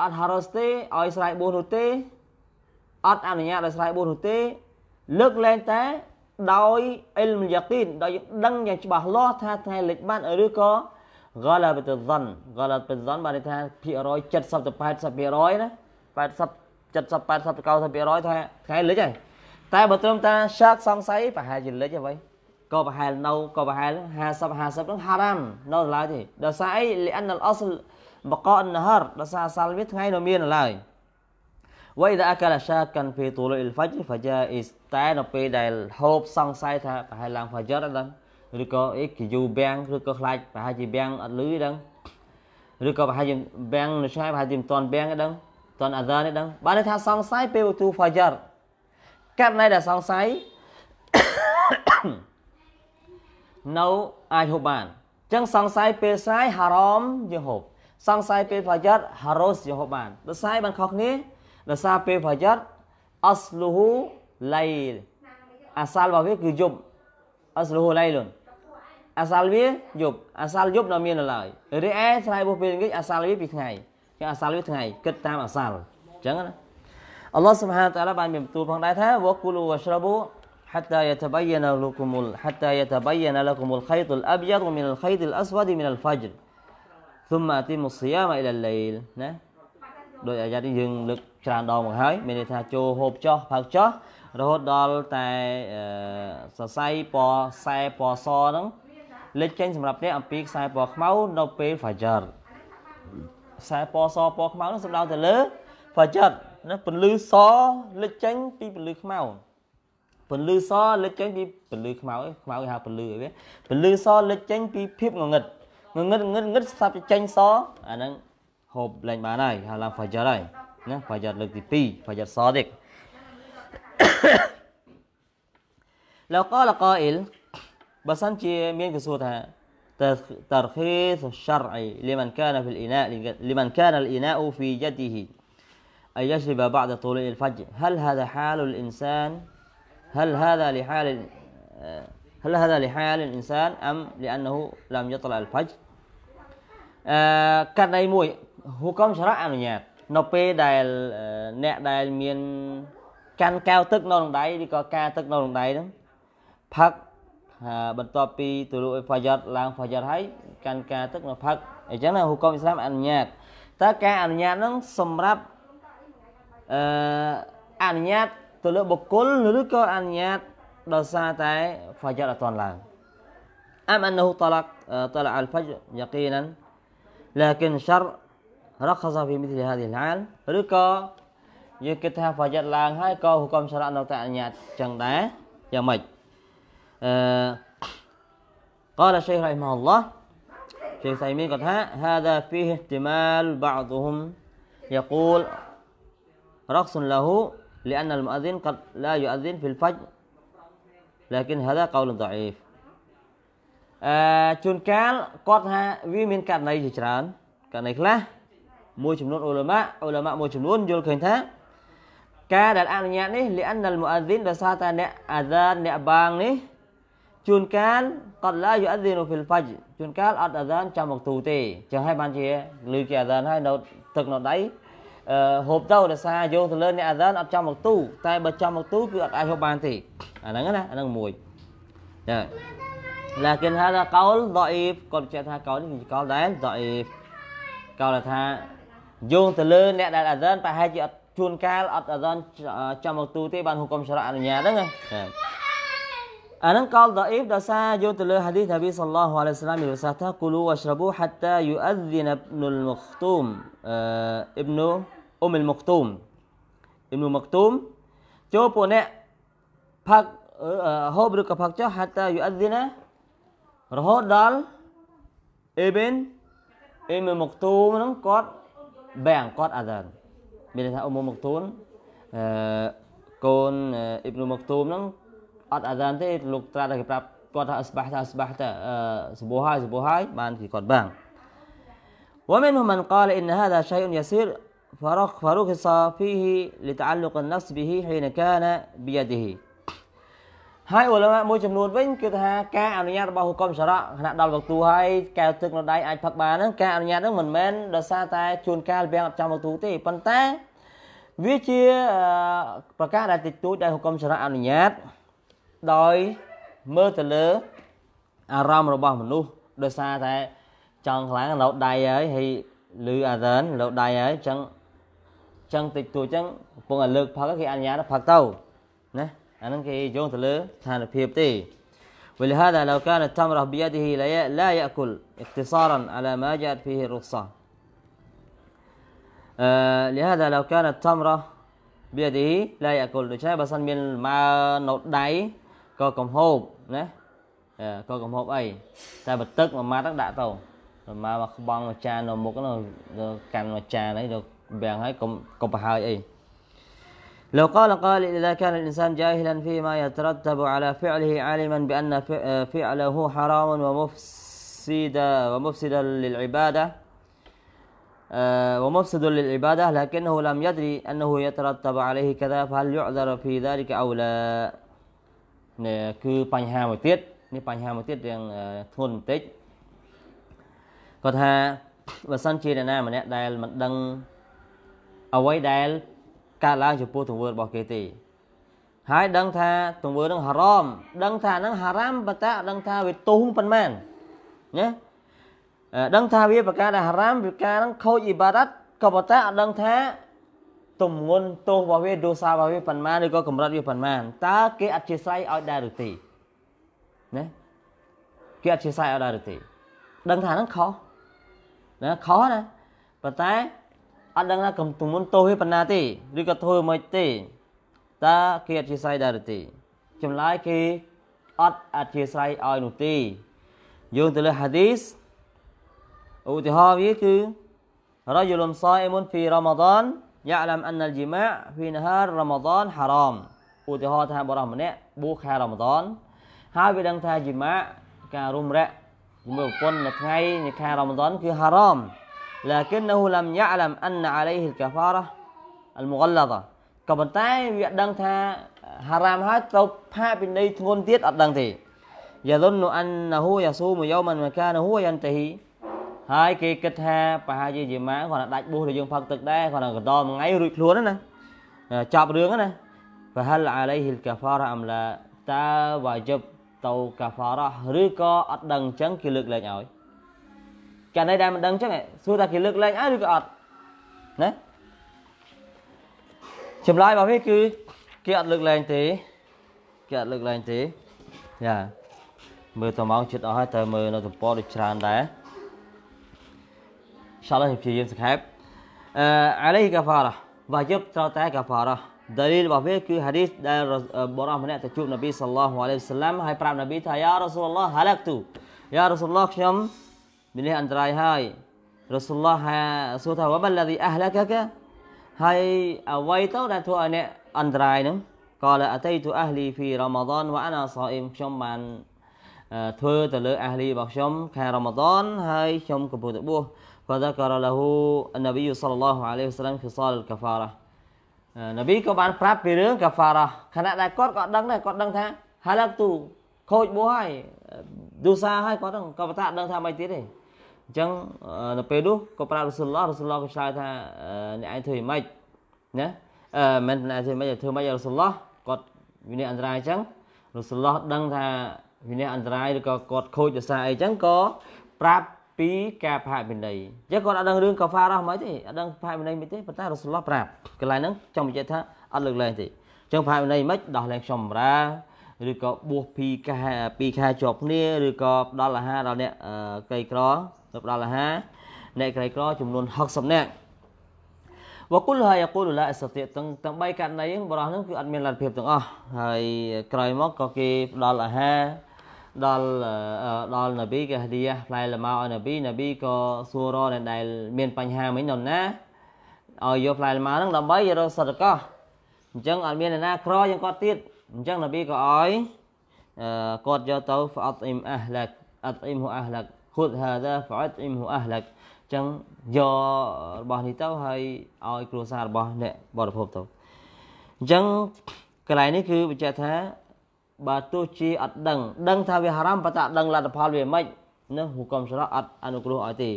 អត់ហារ៉ូសទេឲ្យស្រ័យបួសនោះទេអត់អនុញ្ញាតឲ្យស្រ័យបួសនោះទេ លើកលែងតែដោយអ៊ីលមយ៉ាគីនដោយដឹងយ៉ាងច្បាស់លាស់ថាថ្ងៃលិចបាន ឬក៏ غلبت الظن غلبت الظن បានន័យថាភាគរយ70ទៅ80%ណា80 70 80 90%ថាថ្ងៃលិចហើយតែបើត្រឹមតាសាកសង្ស័យប្រហែលជាលិចហើយបើក៏ប្រហែលនៅក៏ប្រហែល50 50ហ្នឹងហារ៉ាំនៅឡើយទេដោយសារអីលិអានអលអស្លបកអនហរដោយសារសាល់វាថ្ងៃនៅមានឡើយវៃដាអាកាឡាសាកាន់ពីទូលអ៊ីលហ្វាជីហ្វាជាអ៊ីស្តែនៅពេលដែលហូបសង្ស័យថាប្រហែលឡើងហ្វាជាអត់ដឹងឬក៏អ៊ីគយូបាំងឬក៏ខ្លាចប្រហែលជាបាំងអត់លឺដឹងឬក៏ប្រហែលជាបាំងនៅឆ្ងាយប្រហែលជាមិនទាន់បាំងទេដឹងទាន់អាដានេះដឹងបានន័យថាសង្ស័យពេលទូហ្វាជាករណីដែលសង្ស័យនៅអាចហូបបានអញ្ចឹងសង្ស័យពេលស្រ័យហារ៉មយើងហូបសង្ស័យពេលប្រយ័ត្នហារ៉ូសយហូបានដោយសារបានខុសគ្នាដោយសារពេលប្រយ័ត្នអស្លូហ៊ូឡៃលអាសាលរបស់វាគឺយប់អស្លូហ៊ូឡៃលុនអាសាលវាយប់អាសាលយប់នៅមាននៅឡើយរីឯស្រ័យរបស់ពេលនេះអាសាលវាពីថ្ងៃគឺអាសាលវាថ្ងៃគិតតាមអាសាលអញ្ចឹងណាអល់ឡោះសុបហានតាឡាបានមានបន្ទូលផងដែរថាវកូលូវស្របូ حتى يتبين لكم حتى يتبين لكم الخيط الابيض من الخيط الاسود من الفجر សុំអាទីមុសៀមកអ៊ីឡាលេលណាដោយអាយ៉ានេះយើងលើកច្រើនដងមកហើយ មានន័យថាចូលហូបចោះផើកចោះរហូតដល់តែសរសៃពណ៌ខ្សែពណ៌សហ្នឹងលេចចេញសម្រាប់អ្នកអំពីខ្សែពណ៌ខ្មៅនៅពេលហ្វាជ័រខ្សែពណ៌សពណ៌ខ្មៅហ្នឹងសំដៅទៅលើហ្វាជ័រណាពន្លឺសលេចចេញពីពន្លឺខ្មៅពន្លឺសលេចចេញពីពន្លឺខ្មៅខ្មៅគេហៅពន្លឺអីវាពន្លឺសលេចចេញ ពីភាពងងឹតងឹតងឹតងឹតសាប់ចេញសអាហ្នឹងហូបលែងបានហើយហើយឡើងហ្វាយ៉ាត់ហើយណាហ្វាយ៉ាត់លើកទី2ហ្វាយ៉ាត់សទៀត لو قال قائل បើសិនជាមានកសួរថា ترخيص الشرع لمن كان في الإناء لمن كان الإناء في يده أن يشرب بعد طلوع الفجر هل هذا حال الإنسان هل هذا لحال هل هذا لحال الإنسان أم لأنه لم يطلع الفجر អឺករណីមួយហូកុំចរាអនុញ្ញាតនៅពេលដែលអ្នកដែលមានកាន់កែវទឹកនៅក្នុងដៃឬក៏ការទឹកនៅក្នុងដៃហ្នឹងផឹកបន្ទាប់ពីទរុអ៊ីហ្វាយ៉តឡើងហ្វាយ៉តហើយកាន់ការទឹកនៅផឹកអញ្ចឹងណាហូកុំអ៊ីស្លាមអនុញ្ញាតតើការអនុញ្ញាតហ្នឹងសម្រាប់អឺអនុញ្ញាតទៅលើបុគ្គលឬក៏អនុញ្ញាតដោយសារតែហ្វាយ៉តអត់ទាន់ឡើងអមអនុតឡាក់តឡាអល់ហ្វាយ៉យ៉ាគីណាន لكن شر رخص في مثل هذه الحال رقا يمج قال الشيخ رحمه الله سايمين قد هذا فيه احتمال بعضهم يقول رخص له لأن المؤذن قد لا يؤذن في الفجر لكن هذا قول ضعيف អឺជួនកាលគាត់ថាវាមានករណីជាច្រើនករណីខ្លះមួយចំនួនអ៊ុលាម៉ាអ៊ុលាម៉ាមួយចំនួនយល់ឃើញថាការដែលអនុញ្ញាតនេះលិអានលមូអាហ្ស៊ីនដោយសារតែអ្នកអាសានអ្នកបាងនេះជួនកាលគាត់ឡាយូអាហ្ស៊ីនូហ្វីលហ្វាច់ជួនកាលអត់អាសានចាំមកទូទេចឹងហើយបានជាឮគេអាសានហើយនៅទឹកនៅដៃអឺហូបទៅដោយសារយកទៅលើអ្នកអាសានអត់ចាំមកទូតែបើចាំមកទូគឺអត់អាចហូបបានទេអាហ្នឹងណាអាហ្នឹងមួយចា là kinh ha là câu dhaif គាត់បញ្ជាក់ថាកោលនេះជាកោលដែល dhaif កោលថាយោងទៅលើអ្នកដែលអាដានប្រហែលជាអត់ជួនកាលអត់អាដានចាំមកទូទេបានហុកុំឆ្រាក់អនុញ្ញាតហ្នឹងណាអានឹងកោលដាអ៊ីបដោយសារយោងទៅលើហាឌីសនប៊ីសល្លោះអាឡៃសាឡាមមានប្រសាសន៍ថាគូលូវ៉ាស្រប៊ូហាត់តាយូអាឌីនអ៊ីប្នុលមុខទូមអ៊ីប្នុអ៊ុមលមុខទូមអ៊ីប្នុមុខទូមចូលពួកអ្នកផឹកហូបឬក៏ផឹកចុះហាត់តាយូអាឌីណា رهوت دال ابن ام مقتوم نن كوت بان كوت اذان مين ام مقتوم آه، كون آه، ابن مقتوم نن اد اذان تي لوك ترا ده كبراب كوت اصبح ថា اصبح آه، ថា صبوها صبوها بان كي كوت بان ومنهم من قال ان هذا شيء يسير فرق فرق فيه لتعلق النفس به حين كان بيده ហើយឧលមាមួយចំនួនវិញគឺថាការអនុញ្ញាតរបស់ហុកុំសារ៉ាគណៈដល់វគ្គទូហើយកែវទឹកនៅដៃអាចផឹកបានហ្នឹងការអនុញ្ញាតហ្នឹងមិនមែនដោយសារតែជួនកាលវាអត់ចាំវគ្គទូទេប៉ុន្តែវាជាប្រការដែលតិចតួចដែលហុកុំសារ៉ាអនុញ្ញាតដោយមើលទៅលើអារម្មណ៍របស់មនុស្សដោយសារតែចង់ខ្លាំងនៅដៃហើយហើយលឺអាដើននៅដៃហើយអញ្ចឹងអញ្ចឹងតិចតួចអញ្ចឹងកំពុងតែលើកផឹកគេអនុញ្ញាតផឹកទៅអានឹងគេយោងទៅលើស្ថានភាពទេ ولهذا لو كانت تمرة بيده لا يأكل اقتصارا على ما جاءت فيه الرخصة لهذا لو كانت تمرة بيده لا يأكل ដូច្នេះបើសិនមានម៉ើនៅដៃក៏កំហូបណាក៏កំហូបអីតែបើទឹកមួយម៉ាត់ហ្នឹងដាក់ទៅប្រមាមកក្បងមួយចាននៅមុខនោះកាន់មួយចានអីទៅវាំងហើយកុំកុំប្រហើយអី لو قال قال إذا كان الإنسان جاهلا فيما يترتب على فعله عالما بأن آه، فعله حرام ومفسد ومفسد للعبادة آه، ومفسد للعبادة لكنه لم يدري أنه يترتب عليه كذا فهل يعذر في ذلك أو لا នេះគឺបញ្ហាមួយទៀតនេះបញ្ហាមួយទៀតរឿងធ្ងន់បន្តិចគាត់ថាបើសិនជាអ្នកណាម្នាក់ដែលមិនដឹងអ្វីដែលកើតឡើងចំពោះទង្វើរបស់គេទេហើយដឹងថាទង្វើនឹងហារ៉មដឹងថានឹងហារ៉ាំប៉ុន្តែអត់ដឹងថាវាទុំប៉ុន្មានណាដឹងថាវាប្រការដែលហារ៉ាំវាការនឹងខូចអ៊ីបារ៉ាត់ក៏ប៉ុន្តែអត់ដឹងថាទំងន់ទោសរបស់វាដោសារបស់វាប៉ុន្មានឬក៏កម្រិតវាប៉ុន្មានតើគេអធិស្ស្រ័យឲ្យដែរឬទេណាគេអធិស្ស្រ័យឲ្យដែរឬទេដឹងថានឹងខុសណាខុសណាប៉ុន្តែអត់ដឹងថាកំទំនទោសវាប៉ុណ្ណាទេឬក៏ធ្វើមិនទេតើគេអធិស្ឋានដែរទេចម្លើយគេអត់អធិស្ឋានឲ្យនោះទេយោងទៅលើហាឌីសឧទាហរណ៍វាគឺរ៉ាយុលុនសាអ៊ីមុនហ្វីរ៉ាម៉ាដានយ៉ាឡាមអានលជីម៉ាហ្វីនហារ៉ាម៉ាដានហារ៉ាមឧទាហរណ៍ថាបរិសម្នាក់បួសខែរ៉ាម៉ាដានហើយវាដឹងថាជីម៉ាការរុំរៈជាមួយប្រពន្ធនៅថ្ងៃនៃខែរ៉ាម៉ាដានគឺហារ៉ាម لكنه لم يعلم أن عليه الكفارة المغلظة ក៏ប៉ុន្តែវាដឹងថាហារ៉ាមហើយត្រូវផាកពីនៃធ្ងន់ទៀតអត់ដឹងទេយ៉ាលុននូអានណហ៊ូយ៉ាស៊ូមយូមិនមកកានហ៊ូយ៉ាន់តេហ៊ីហើយគេគិតថាប្រហែលជាយាម៉ាគាត់ថាដាច់បួសឬយើងផឹកទឹកដែរគាត់ថាកដលមួយថ្ងៃរួចខ្លួនណាចប់រឿងណាហ្វហលអាឡៃហ៊ីលកាហ្វារ៉ាអមឡាតើវ៉ាជិបតោកាហ្វារ៉ាឬក៏អត់ដឹងអញ្ចឹងគេលើកលែងឲ្យករណីដែលមិនដឹងចឹងសួរថាគេលើកលែងហើយឬក៏អត់ណាចម្លើយរបស់វាគឺគេអត់លើកលែងទេគេអត់លើកលែងទេយ៉ាមើលតម៉ោងចិត្តអស់ហើយតើមើលនៅទំព័រដូចច្រើនដែរឆាឡោះព្យាយាមសង្ខេបអឺអាឡៃកាហ្វារ៉ាវ៉ាយប់ត្រូវតែកាហ្វារ៉ាដលីលរបស់វាគឺហាឌីសដែលបរិសម្នាក់ទៅជួបនប៊ីសល្លោះអាឡៃវសាឡាមហើយប្រាប់នប៊ីថាយ៉ារ៉ាស៊ូលឡោះហាឡាក់ទូយ៉ារ៉ាស៊ូលឡោះខ្ញុំមាននេះអន្តរាយហើយរ៉ូសុលឡោះហាសួរថាវ៉ាបាលឡាឌីអះឡាកាកាហើយអ្វីទៅដែលធ្វើឲ្យអ្នកអន្តរាយហ្នឹងក៏ឡាអតីទូអះលីហ្វីរ៉ាម៉ាឌនវ៉ាអានាសាអ៊ីមខ្ញុំបានធ្វើទៅលើអះលីរបស់ខ្ញុំខែរ៉ាម៉ាឌនហើយខ្ញុំកំពុងទៅបួស فذكر له النبي صلى الله عليه وسلم خصال الكفاره នប៊ីក៏បានប្រាប់ពីរឿងកាហ្វារ៉ាខណៈដែលគាត់ក៏ដឹងដែរគាត់ដឹងថាហាឡាក់ទូខូចបួសហើយឌូសាហើយគាត់ដឹងក៏ប៉ុន្តែអត់ដឹងថាម៉េចទៀតទេអញ្ចឹងនៅពេលនោះក៏ប្រាប់រ៉ាស៊ូលឡោះរ៉ាស៊ូលឡោះក៏ឆ្លើយថាអ្នកឯងធ្វើយ៉ាងម៉េចណាអឺមិនអ្នកធ្វើម៉េចធ្វើម៉េចរ៉ាស៊ូលឡោះគាត់វិន័យអន្តរាយអញ្ចឹងរ៉ាស៊ូលឡោះដឹងថាវិន័យអន្តរាយឬក៏គាត់ខូចភាសាអីអញ្ចឹងក៏ប្រាប់ពី ការផាកវិន័យអញ្ចឹងគាត់អត់ដឹងរឿងកាហ្វារ៉ោះមកទេអត់ដឹងផាកវិន័យមិនទេប៉ុន្តែរ៉ាស៊ូលឡោះប្រាប់កន្លែងហ្នឹងចង់និយាយថាអត់លើកលែងទេអញ្ចឹងផាកវិន័យមិនដោះលែងខ្ញុំបម្រើឬក៏បួសពីខែពីខែជាប់គ្នាឬក៏ផ្ដល់អាហារដល់អ្នកក្រីក្រទៅផ្ដល់អាហារអ្នកក្រីក្រចំនួន60នាក់វគុលហើយអកូលឡាអសតិទាំងទាំង3ករណីបរោះហ្នឹងគឺអត់មានលទ្ធភាពទាំងអស់ហើយក្រោយមកក៏គេផ្ដល់អាហារដល់ដល់នប៊ីគេហឌីយ៉ាផ្លែលម៉ៅឲ្យនប៊ីនប៊ីក៏សួររកអ្នកដែលមានបញ្ហាមិញនរណាឲ្យយកផ្លែលម៉ៅហ្នឹងដើម្បីយករកសតកោអញ្ចឹងអត់មានអ្នកណាក្រយ៉ាងគាត់ទៀតអញ្ចឹងនប៊ីក៏ឲ្យគាត់យកទៅហ្វអត់អ៊ីមអះឡាក់អត់អ៊ីមហូអះឡាក់ខុតហាដាហ្វាតអ៊ីមហ៊ូអះឡាក់ចឹងយករបស់នេះទៅហើយឲ្យគ្រួសាររបស់អ្នកបរិភោគទៅអញ្ចឹងកន្លែងនេះគឺបញ្ជាក់ថាបើទោះជាអត់ដឹងដឹង ថាវាហារ៉ាមប៉ុន្តែដឹងលទ្ធផលវាមិនណាហូកុំសារ៉ាអត់អនុគ្រោះឲ្យទេ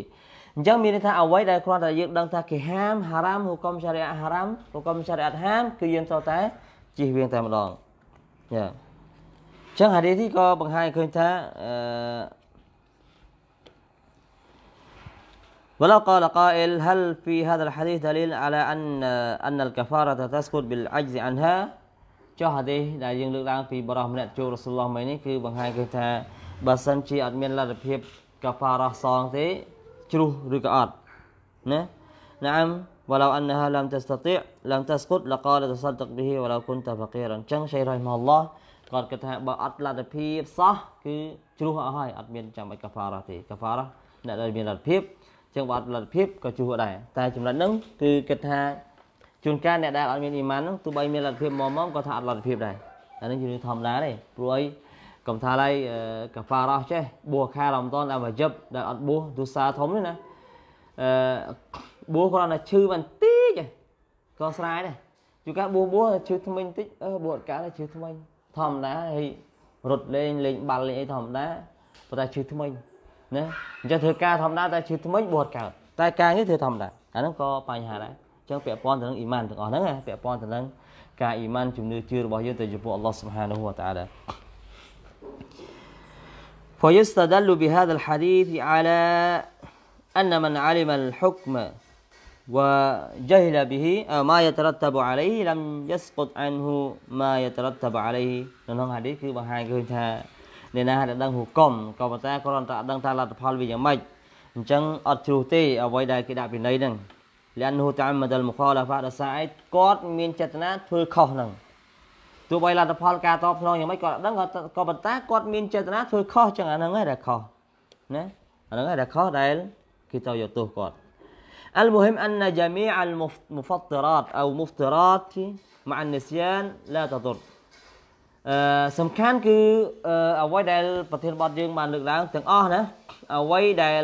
អញ្ចឹងមានន័យថាអ្វីដែលគ្រាន់តែយើងដឹងថាគេហាមហារ៉ាមហូកុំសារ៉ាហារ៉ាមហូកុំសារ៉ាហាមគឺយើងត្រូវតែជៀសវាងតែម្ដងយ៉ាអញ្ចឹងហាឌីសនេះក៏បង្ហាញឃើញថាអឺ ولو قال قائل هل في هذا الحديث دليل على أن أن الكفارة تسقط بالعجز عنها ចុះហាឌីសដែលយើងលើកឡើងពីបរិសម្នាក់ចូលរ៉ាសូលឡោះមិញនេះគឺបង្ហាញគឺថាបើសិនជាអត់មានលទ្ធភាពកាហ្វារ៉ាសងទេជ្រុះឬក៏អត់ណាណាម ولو أنها لم تستطيع لم تسقط لقال تصدق به ولو كنت فقيرا ចឹងឆៃរ៉ៃម៉ាឡោះគាត់គិតថាបើអត់លទ្ធភាពសោះគឺជ្រុះអស់ហើយអត់មានចាំបាច់កាហ្វារ៉ាទេកាហ្វារ៉ាអ្នកដែលមានលទ្ធភាពចឹងបើអត់ផលិតភាពក៏ជួដែរតែចំណុចហ្នឹងគឺគិតថាជួនកាលអ្នកដែលអត់មានអ៊ីម៉ានហ្នឹងទោះបីមានលទ្ធភាពមកមកក៏ថាអត់លទ្ធភាពដែរអាហ្នឹងជារឿងធម្មតាទេព្រោះអីកំថាឡៃកាហ្វារ៉ោះចេះបួសខែរ៉ាំតនតែវ៉ាយិបដែលអត់បួសទូសាធំទេណាអឺបួសគ្រាន់តែឈឺបន្តិចក៏ស្រាយដែរជួនកាលបួសបួសឈឺថ្មិញបន្តិចអឺបួសអត់កើតឈឺថ្មិញធម្មតាហើយរត់លេងលេងបាល់លេងអីធម្មតាប៉ុន្តែឈឺថ្មិញណាអញ្ចឹងធ្វើការធម្មតាតែឈឺថ្មិញបួតកើតតែការងារធ្វើធម្មតាអាហ្នឹងក៏បញ្ហាដែរអញ្ចឹងពាក់ព័ន្ធទៅនឹងអ៊ីម៉ានទាំងអស់ហ្នឹងពាក់ព័ន្ធទៅនឹងការអ៊ីម៉ាន ជំនឿជឿរបស់យើងទៅចំពោះអល់ឡោះសុបហានូវតាឡា فيستدل بهذا الحديث على أن من علم الحكم وجهل به ما يترتب عليه لم يسقط عنه ما يترتب عليه នៅក្នុងហាឌីសគឺបង្ហាញឃើញថាអ្នកណាដែលដឹងហូកុំក៏ប៉ុន្តែគ្រាន់តែអត់ដឹងថាលទ្ធផលវាយ៉ាងម៉េចអញ្ចឹងអត់ជ្រុះទេអ្វីដែលគេដាក់ពីន័យហ្នឹងលិនហូតាមដលមខលហ្វាដសាអីគាត់មានចេតនាធ្វើខុសហ្នឹងទោះបីលទ្ធផលការតបស្នងយ៉ាងម៉េចគាត់អត់ដឹងក៏ប៉ុន្តែគាត់មានចេតនាធ្វើខុសចឹងអាហ្នឹងឯងដែលខុសណាអាហ្នឹងឯងដែលខុសដែលគេទៅយកទោសគាត់ المهم أن جميع المفترات أو مفترات مع النسيان لا تضر អឺសំខាន់គឺអ្វីដែលប្រធានបទយើងបានលើកឡើង ទាំងអស់ណាអ្វីដែល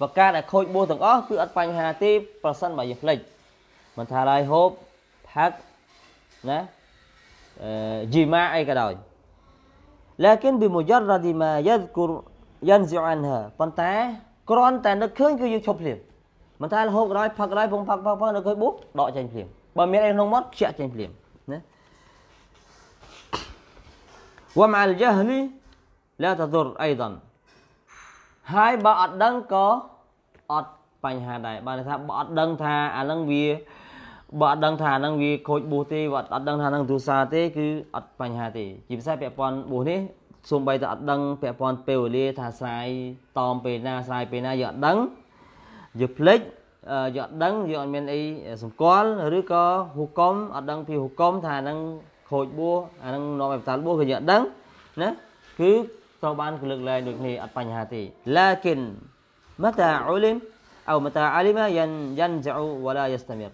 បកការដែលខូចបួសទាំងអស់គឺអត់បញ្ហាទេ ប្រសិនបើយើងភ្លេចមិនថាឡើយហូបផឹកណាអឺជីម៉ាអីក៏ដោយ لكن بمجرد ما يذكر ينزع عنها ប៉ុន្តែគ្រាន់តែនឹកឃើញគឺយើងឈប់ភ្លាមមិនថាហូបក៏ដោយផឹកក៏ដោយពងផឹកផឹកផឹកនៅឃើញបួសដកចេញភ្លាមបើមានអីក្នុងមាត់ខ្ជាក់ចេញភ្លាម ومع الجهل لا تضر ايضا ហើយបើអត់ដឹងក៏អត់បញ្ហាដែរបើថាបើអត់ដឹងថាអានឹងវាបើអត់ដឹងថាអានឹងវាខូចបួសទេបើអត់ដឹងថានឹងទូសាទេគឺអត់បញ្ហាទេជាពិសេសពាក់ព័ន្ធបួសនេះសូម្បីតែអត់ដឹងពាក់ព័ន្ធពេលវេលាថាស្រាយតอมពេលណាស្រាយពេលណាយកអត់ដឹងយកភ្លេចយកអត់ដឹងយកអត់មានអីសម្គាល់ឬក៏ហុកុំអត់ដឹងពីហុកុំថានឹងខូចបួសអានឹងនាំឲ្យបតាលបួសគឺយើងអត់ដឹងណាគឺត្រូវបានលើកឡើងដូចគ្នាអត់បញ្ហាទេ lakin mata ulim au mata alima yan yanja'u wala yastamir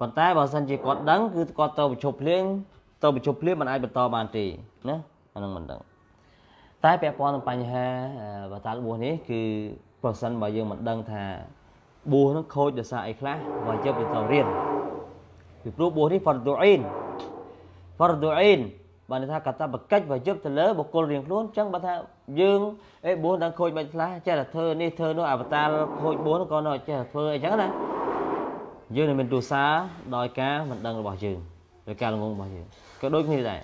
ប៉ុន្តែបើសិនជាគាត់ដឹងគឺគាត់ទៅប្រជុំភ្លៀងទៅប្រជុំភ្លៀងមិនអាចបន្តបានទេណាអានឹងមិនដឹងតែពាក់ព័ន្ធនឹងបញ្ហាបតាលបួសនេះគឺប្រសិនបើយើងមិនដឹងថាបួសនឹងខូចដោយសារអីខ្លះបើយើងទៅរៀនពីព្រោះបួសនេះ fardhu 'ain ហ្វរឌូអ៊ីនបានថាកតបកិច្ចបើយកទៅលើបុគ្គលរៀងខ្លួនចឹងបើថាយើងអេបួនដល់ខូចមិនខ្លះចេះតែធ្វើនេះធ្វើនោះអវតារខូចបួនក៏នៅចេះតែធ្វើអីចឹងណាយើងនឹងមានទូសាដោយការមិនដឹងរបស់យើងដោយការល្ងងរបស់យើងក៏ដូចគ្នាដែរ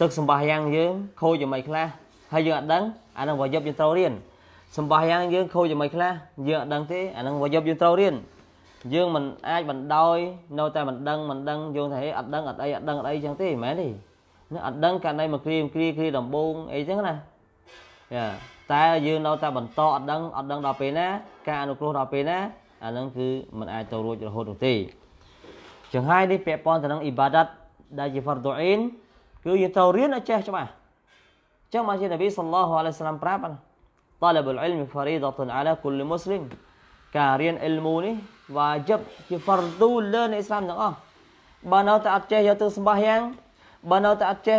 ទឹកសម្បះយ៉ាងយើង ខូចយ៉ាងម៉េចខ្លះហើយយើងអត់ដឹងអានឹងបើយកយើងត្រូវរៀនសម្បះយ៉ាងយើងខូចយ៉ាងម៉េចខ្លះយើងអត់ដឹងទេអានឹងបើយកយើងត្រូវរៀនយើងមិនអាចបណ្ដោយ នៅតែមិនដឹងមិនដឹងយើងថាអត់ដឹងអត់អីអត់ដឹងអត់អីចឹងទេមិនមែនទេអត់ដឹងករណីមកគ្រាមគ្រាគ្រាដំបូងអីចឹងណាយ៉ាតែយើងនៅតែបន្តអត់ដឹងអត់ដឹងដល់ពេលណា ការអនុគ្រោះដល់ពេលណា អានឹងគឺมันអាចទៅរួចរហូតនោះទេចង្ហាយនេះពាក់ព័ន្ធទៅនឹងអ៊ីបាដាតដែលជា fardu ain គឺយើងត្រូវរៀនឲ្យចេះច្បាស់ចឹងមកជានប៊ីសល្លោះអាឡៃសាឡាមប្រាប់ طلب العلم فريضة على كل مسلم ការរៀនអ៊ីលមូនេះវ៉ាជិបជាហ្វរឌូលើនៃអ៊ីស្លាមទាំងអស់បើនៅតែអត់ចេះយកទឹកស្បះយ៉ាងបើនៅតែអត់ចេះ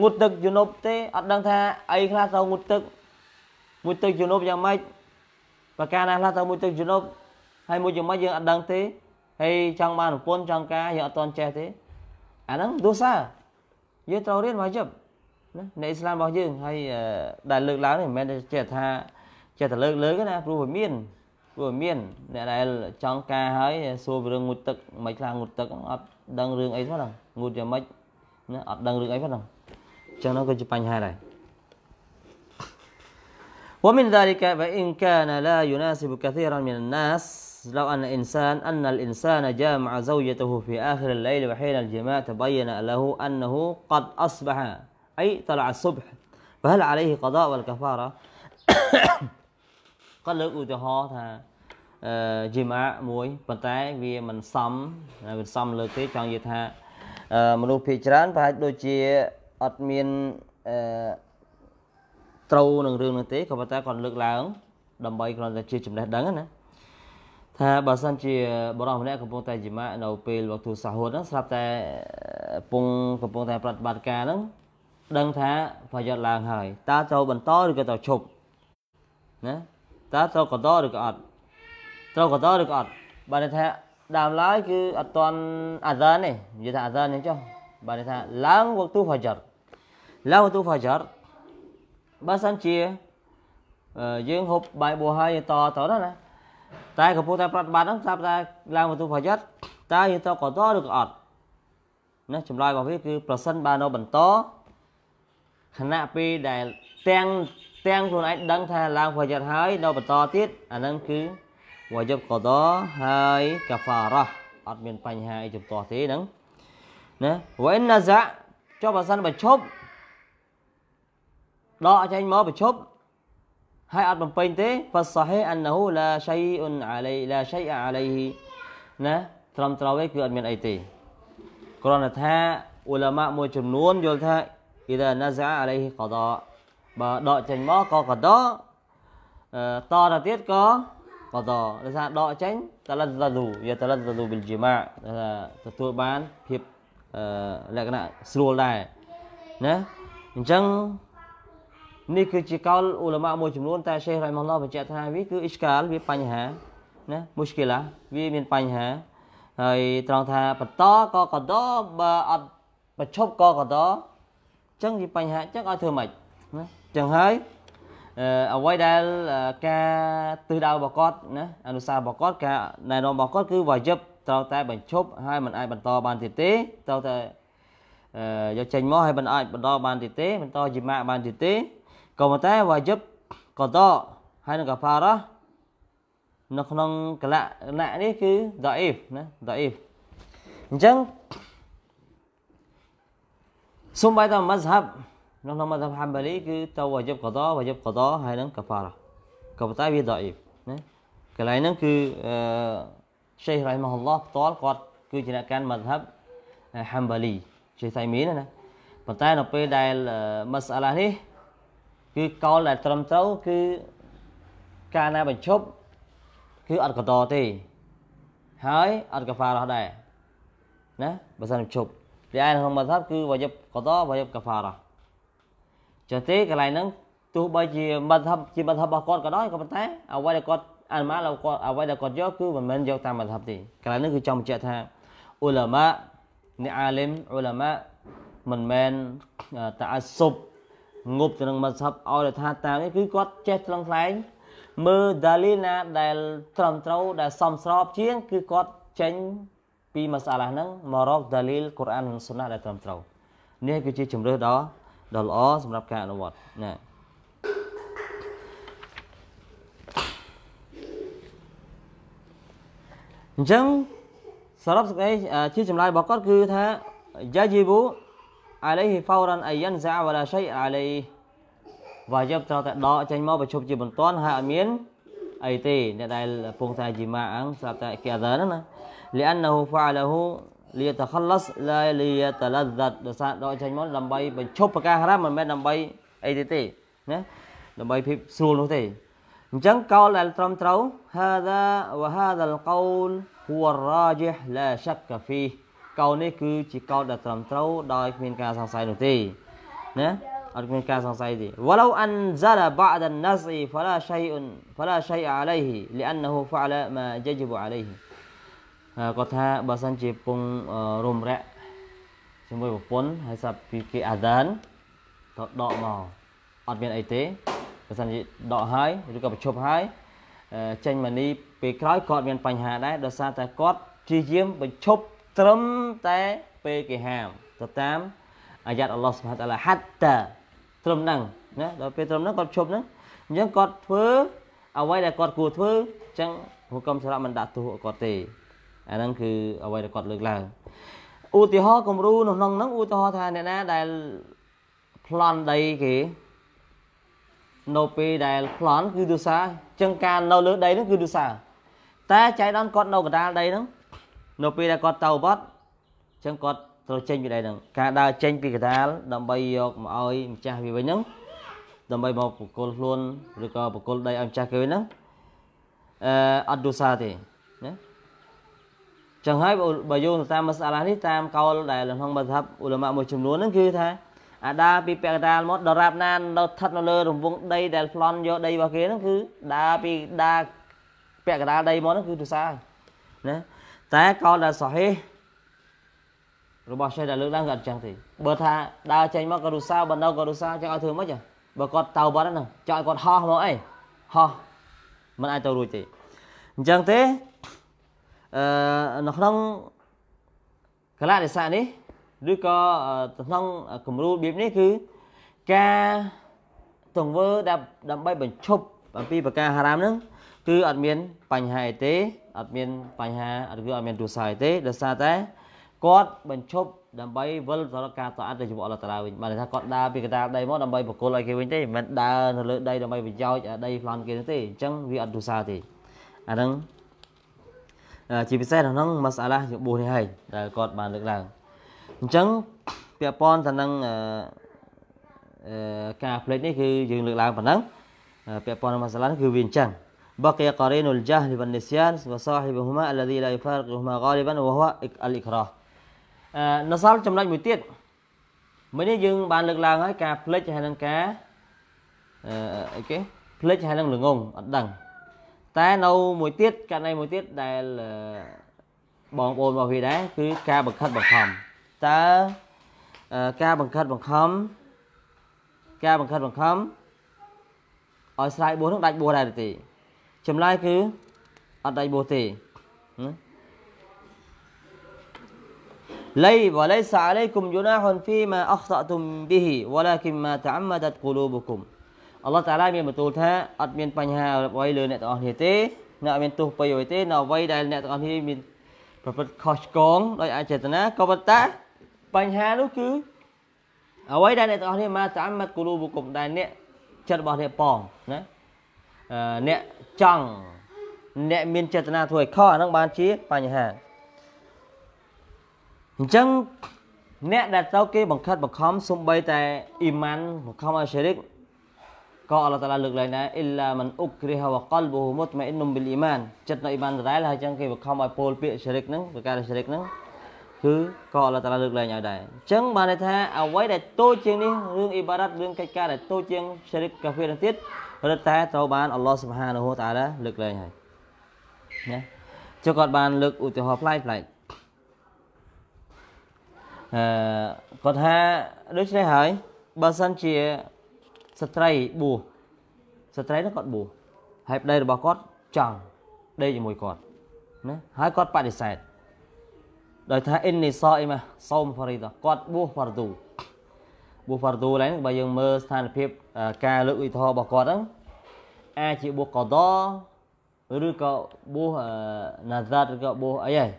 ងូតទឹកជំនប់ទេអត់ដឹងថាអីខ្លះត្រូវងូតទឹកមួយទឹកជំនប់យ៉ាងម៉េចបើការណាខ្លះត្រូវមួយទឹកជំនប់ហើយមួយយ៉ាងម៉េចយើងអត់ដឹងទេហើយចង់បានប្រពន្ធចង់ការយើងអត់តន់ចេះទេអាហ្នឹងទោះសារយើងត្រូវរៀនវ៉ាជិបណានៃអ៊ីស្លាមរបស់យើងហើយដែលលើកឡើងនេះមិនមែនចេះថាចេះតែលើកលើកណាព្រោះវាមានព្រោះមានអ្នកដែលចង់ការហើយសួររឿងងូតទឹកមិនខ្លះងូតទឹកអត់ដឹងរឿងអីផងហ្នឹងងូតយ៉ាងម៉េចណាអត់ដឹងរឿងអីផងហ្នឹងអញ្ចឹងហ្នឹងក៏ជាបញ្ហាដែរ ومن ذلك فإن كان لا يناسب كثيرا من الناس لو أن الإنسان أن الإنسان جامع زوجته في آخر الليل وحين الجماع تبين له أنه قد أصبح أي طلع الصبح فهل عليه قضاء والكفارة គាត់លើកឧទាហរណ៍ថាអឺជីម៉ាមួយប៉ុន្តែ វាមិនសមវាសមលើកទេចង់និយាយថា មនុស្សភាគច្រើនប្រហែលដូចជាអត់មានអឺត្រូវនឹងរឿងនោះទេក៏ប៉ុន្តែគាត់លើកឡើងដើម្បីគ្រាន់តែជាចំណេះដឹងណា ថាបើសិនជាបរិសម្នាក់កំពុងតែជីម៉ានៅពេលវគ្គទូសាហូតហ្នឹងស្រាប់តែពងកំពុងតែប្រតិបត្តិការហ្នឹងដឹងថាប្រយ័ត្នឡើងហើយតើត្រូវបន្តឬក៏ត្រូវឈប់ណាតើត្រូវកតឬក៏អត់ត្រូវកតឬក៏អត់បើន័យថាដើមឡើយគឺអត់តន់អាហ្សានទេនិយាយថាអាហ្សានអញ្ចឹងបើន័យថាឡើងវក្ទូហ្វាចាត់ឡើងវក្ទូហ្វាចាត់បើសិនជាយើងហូបបាយបួហើយតតទៅណាតែកំពុងតែប្រតិបត្តិហ្នឹងស្រាប់តែឡើងវក្ទូហ្វាចាត់តើយើងត្រូវកតឬក៏អត់ណាចម្លើយរបស់វាគឺប្រសិនបើនៅបន្តខណៈពេលដែលទាំងទាំងខ្លួនឯងដឹងថាឡើងវយត់ហើយនៅបន្តទៀតអាហ្នឹងគឺវយប់កដហើយកហ្វារ៉ះអត់មានបញ្ហាអីចំទាស់ទេហ្នឹងណាវ៉ិនណាសាចុះបើសិនបើឈប់ដកចេញមកបើឈប់ហើយអត់បំពេញទេផសហេអានហូឡាឆៃអ៊ុនអាឡៃឡាឆៃអាឡៃណាត្រឹមត្រូវឯងគឺអត់មានអីទេគ្រាន់តែថាអ៊ុលាម៉ាមួយចំនួនយល់ថាអ៊ីដាណាសាអាឡៃកដបើដកចេញមកក៏កដតតទៅទៀតក៏កដដោយសារដកចេញតលលលូយាតលលលូប៊ីលជីម៉ាទទួលបានភាពលក្ខណៈស្រួលដែរណាអញ្ចឹងនេះគឺជាកលឧលមាមួយចំនួនតែសេះរ៉ៃម៉ាឡោះបញ្ជាក់ថាវាគឺអ៊ីស្កាលវាបញ្ហាណាមុស្គីឡាវាមានបញ្ហាហើយត្រង់ថាបន្តក៏កដបើអត់ប្រឈប់ក៏កដអញ្ចឹងវាបញ្ហាអញ្ចឹងឲ្យធ្វើម៉េចណាចឹងហើយអ្វីដែលការទិសដៅរបស់គាត់ណាអនុសាសន៍របស់គាត់ការណែនាំរបស់គាត់គឺវ៉ាយិបត្រូវតែបញ្ឈប់ហើយមិនអាចបន្តបានទៀតទេត្រូវតែយកចេញមកហើយមិនអាចបន្តបានទៀតទេបន្តជាម៉ាក់បានទៀតទេក៏ប៉ុន្តែវ៉ាយិបក៏តហើយនឹងកាផារ៉ានៅក្នុងកលណៈនេះគឺដអ៊ីហ្វណាដអ៊ីហ្វអញ្ចឹងសូម្បីតែមស្ហាប់ក្នុងក្នុង mazhab Hanbali គឺទៅវ៉ាយិបកដវ៉ាយិបកដហើយនឹងកាហ្វារ៉ាក៏ប៉ុន្តែវាដអ៊ីបណាកន្លែងហ្នឹងគឺអឺ Sheikh Rahimahullah ផ្ទាល់គាត់គឺជាអ្នកកាន់ mazhab Hanbali ជាសៃមីនណាប៉ុន្តែនៅពេលដែល masala នេះគឺកោលដែលត្រឹមត្រូវគឺការណាបញ្ឈប់គឺអត់កតទេហើយអត់កាហ្វារ៉ះដែរណាបើសិនបញ្ឈប់ពីឯក្នុង mazhab គឺវ៉ាយិបកតវ៉ាយិបកាហ្វារ៉ះចឹងទេកន្លែងហ្នឹងទោះបីជាមតិជាមតិរបស់គាត់ក៏ដោយក៏ប៉ុន្តែអ្វីដែលគាត់អនុម័តឬគាត់អ្វីដែលគាត់យកគឺមិនមែនយកតាមមតិទេកន្លែងហ្នឹងគឺចង់បញ្ជាក់ថាអ៊ុលាម៉ាអ្នកអាលីមអ៊ុលាម៉ាមិនមែនតាអាសុបងប់ទៅនឹងមតិឲ្យថាតាមនេះគឺគាត់ចេះត្រង់ថ្លែងមើលដាលីណាដែលត្រឹមត្រូវដែលសមស្របជាងគឺគាត់ចេញពីមសាឡាហ្នឹងមករកដាលីលកូរ៉ាននិងស៊ុនណាដែលត្រឹមត្រូវនេះគឺជាជំរឿសដ៏ដ៏ល្អសម្រាប់ការអនុវត្តណាអញ្ចឹងសរុបសេចក្តីជាចម្លើយរបស់គាត់គឺថាយ៉ាជីប៊ូអាឡៃហ៊ីហ្វោរ៉ាន់អាយ៉ាន់ហ្សាវ៉ាឡាឆៃអាឡៃវ៉ាយបត្រូវតែដកចេញមកប្រជុំជាបន្ទាន់ហើយអត់មានអីទេអ្នកដែលពងថាជីម៉ាអង្គស្រាប់តែគេអត់ណាលីអានណូហ្វាឡាហ៊ូលាតហលសឡាលាតលហ្សាត់ដោយសារដកចេញមកដើម្បីបញ្ឈប់ប្រការហារ៉ាមមិនមែនដើម្បីអីទេទេណាដើម្បីភាពស្រួលនោះទេអញ្ចឹងកោលដែលត្រឹមត្រូវ هذا وهذا القول هو الراجح لا شك فيه កោលនេះគឺជាកោលដែលត្រឹមត្រូវដោយគ្មានការសង្ស័យនោះទេណាអត់មានការសង្ស័យទេ ولو انزل بعد النص فلا شيء فلا شيء عليه لانه فعل ما يجب عليه គាត់ថាបើសិនជាពងរំរាក់ជាមួយប្រពន្ធហើយស្រាប់ពីគេអាដានទៅដកមកអត់មានអីទេបើសិនជាដកហើយឬក៏បញ្ឈប់ហើយចេញមកនេះពេលក្រោយគាត់មានបញ្ហាដែរដោយសារតែគាត់ជាយាមបញ្ឈប់ត្រឹមតែពេលគេហាមទៅតាមអាយ៉ាត់អល់ឡោះសុបហានតាឡាហាត់តាត្រឹមហ្នឹងណាដល់ពេលត្រឹមហ្នឹងគាត់ឈប់ហ្នឹងអញ្ចឹងគាត់ធ្វើអ្វីដែលគាត់គួរធ្វើអញ្ចឹងហុកុំស្រាប់មិនដាក់ទោសគាត់ទេអាហ្នឹងគឺអ្វីដែលគាត់លើកឡើងឧទាហរណ៍គំរូនៅក្នុងហ្នឹងឧទាហរណ៍ថាអ្នកណាដែលប្លន់ដីគេនៅពេលដែលប្លន់គឺទុសាចឹងការនៅលើដីហ្នឹងគឺទុសាតែចៃដន្យគាត់នៅកណ្ដាលដីហ្នឹងនៅពេលដែលគាត់ទៅវត្តចឹងគាត់ត្រូវចេញពីដីហ្នឹងការដើរចេញពីកណ្ដាលដើម្បីយកមកឲ្យម្ចាស់វាវិញហ្នឹងដើម្បីមកបកគលខ្លួនឬក៏បកគលដីឲ្យម្ចាស់គេវិញហ្នឹងអឺអត់ទុសាទេចឹងហើយបើយោងតាមមសាឡានេះតាមកោលដែលក្នុងមធ្យមអ៊ុលម៉ាមួយចំនួនហ្នឹងគឺថាអាដាពីពាក់ដាលមកដរាបណានៅឋិតនៅលើរង្វង់ដីដែលប្លន់យកដីរបស់គេហ្នឹងគឺដាពីដាពាក់កដាលដីមកហ្នឹងគឺទុសាណាតែកោលដែលសហេះរបស់សេះដែលលើកឡើងក៏អត់ចឹងទេបើថាដើរចេញមកក៏ទុសាបើនៅក៏ទុសាចឹងឲ្យធ្វើម៉េចបើគាត់តៅបាត់ហ្នឹងចង់ឲ្យគាត់ហោះមកអីហោះមិនអាចទៅរួចទេអញ្ចឹងទេអឺនៅក្នុងកលៈទេសៈនេះឬក៏ក្នុងគំរូរបៀបនេះគឺការទង្វើដើម្បីបញ្ឈប់អំពីប្រការហារ៉ាមហ្នឹងគឺអត់មាន បញ្ហាអីទេអត់មានបញ្ហាឬអត់មានទោសអីទេដោយសារតែគាត់បញ្ឈប់ដើម្បីវិលទៅរកការតអត់ទៅចំពោះអល់ឡោះតាឡាវិញបានថាគាត់ដើរពីកណ្ដាលដីមកដើម្បីបកគលឲ្យគេវិញទេមិនដើរនៅលើដីដើម្បីប្រយោជន៍ដីប្លន់គេទេអញ្ចឹងវាអត់ទោសទេអាហ្នឹងជាពិសេសនៅក្នុងមសាឡាជំបួសនេះហើយដែលគាត់បានលើកឡើងអញ្ចឹងពាក់ព័ន្ធទៅនឹងការផ្លេចនេះគឺយើងលើកឡើងប៉ុណ្ណឹងពាក់ព័ន្ធនឹងមសាឡាគឺវាអញ្ចឹង بقي قرين الجهل والنسيان وصاحبهما الذي لا يفارقهما غالبا وهو الاكراه នៅសល់ចំណុចមួយទៀតមួយនេះយើង បានលើកឡើងហើយការផ្លេចហើយនឹងការអឺអីគេផ្លេចហើយនឹងល្ងងអត់ដឹងតែនៅមួយទៀតករណីមួយទៀតដែលបងប្អូនរបស់វាដែរគឺការបង្ខិតបង្ខំតើការបង្ខិតបង្ខំការបង្ខិតបង្ខំឲ្យស្រ័យបួសនឹងដាច់បួសដែរទេចម្លើយគឺអត់ដាច់បួសទេលៃវឡៃសាអាឡៃគុំយូណាហ៊ុនហ្វីម៉ាអខ្តតុមប៊ីហ៊ីវឡាគិមម៉ាតាអាមម៉ាដតកូលូបគុមអល់ឡោះតាឡាមានបន្ទូលថាអត់មានបញ្ហាអ្វីលើអ្នកទាំងអស់គ្នាទេអ្នកអត់មានទោសបីអ្វីទេនៅអ្វីដែលអ្នកទាំងអស់គ្នាមានប្រព្រឹត្តខុសឆ្គងដោយអចេតនាក៏ប៉ុន្តែបញ្ហានោះគឺអ្វីដែលអ្នកទាំងអស់គ្នាមកតាមមាត់គូលូបុគមដែលអ្នកចិត្តរបស់អ្នកប៉ងណាអ្នកចង់អ្នកមានចេតនាធ្វើឲ្យខុសអានឹងបានជាបញ្ហាអញ្ចឹងអ្នកដែលទៅគេបង្ខិតបង្ខំសំបីតែអ៊ីម៉ានបង្ខំឲ្យឈិរិកក៏អល់ឡោះតាឡាលើកឡើងដែរអ៊ីឡាមិនអ៊ុកគ្រីហវកលប៊ូមុតម៉ៃអ៊ិនប៊ីលអ៊ីម៉ានចិត្តនៅអ៊ីម៉ានដដែលហើយចឹងគេបង្ខំឲ្យពោលពាក្យជ្រិកហ្នឹងប្រការជ្រិកហ្នឹងគឺក៏អល់ឡោះតាឡាលើកឡើងឲ្យដែរអញ្ចឹងបានន័យថា អ្វីដែលតូចជាងនេះរឿងអ៊ីបារ៉ាត់រឿងកិច្ចការដែលតូចជាងជ្រិកកាហ្វេនឹងទៀតរឹតតែត្រូវបានអល់ឡោះសុបហានហូតាឡាលើកឡើងហើយណាចុះគាត់បានលើកឧទាហរណ៍ប្លែកប្លែកអឺគាត់ថាដូច្នេះហើយបើសិនជាស្ត្រីបួសស្ត្រីនោះគាត់បួសហើយប្តីរបស់គាត់ចង់ដេកជាមួយគាត់ណាហើយគាត់បដិសេធដោយថាអ៊ីននីសអ៊ីម៉ាសោមហ្វរីតគាត់បួសហ្វារឌូបួសហ្វារឌូឡើងបើយើងមើលស្ថានភាពការលើកឧទាហរណ៍របស់គាត់ហ្នឹងអាចជាបួសកដឬក៏បួសណាហ្សាតឬក៏បួសអីហ៎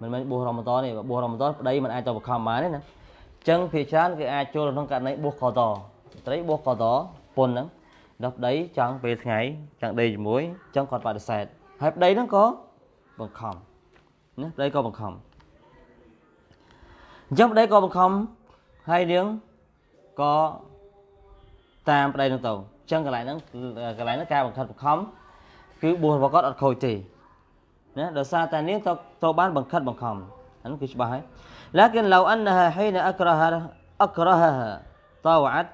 មិនមែនបួសរ៉ម៉ាដនទេបួសរ៉ម៉ាដនប្តីមិនអាចទៅបង្ខំបានទេណាអញ្ចឹងភាគច្រើនគឺអាចចូលក្នុងករណីបួសកដស្ត្រីបោះកតពុនហ្នឹងដល់ប្តីចង់ពេលថ្ងៃចង់ដេកជាមួយចឹងគាត់បដិសេធហើយប្តីហ្នឹងក៏បង្ខំណាប្តីក៏បង្ខំអញ្ចឹងប្តីក៏បង្ខំហើយនាងក៏តាមប្តីហ្នឹងទៅអញ្ចឹងកន្លែងហ្នឹងកន្លែងហ្នឹងការបង្ខិតបង្ខំគឺបួសរបស់គាត់អត់ខូចទេណាដោយសារតែនាងទៅទៅបានបង្ខិតបង្ខំអានោះគឺច្បាស់ហើយ لكن لو انها حين اكره اكرهها طاوعت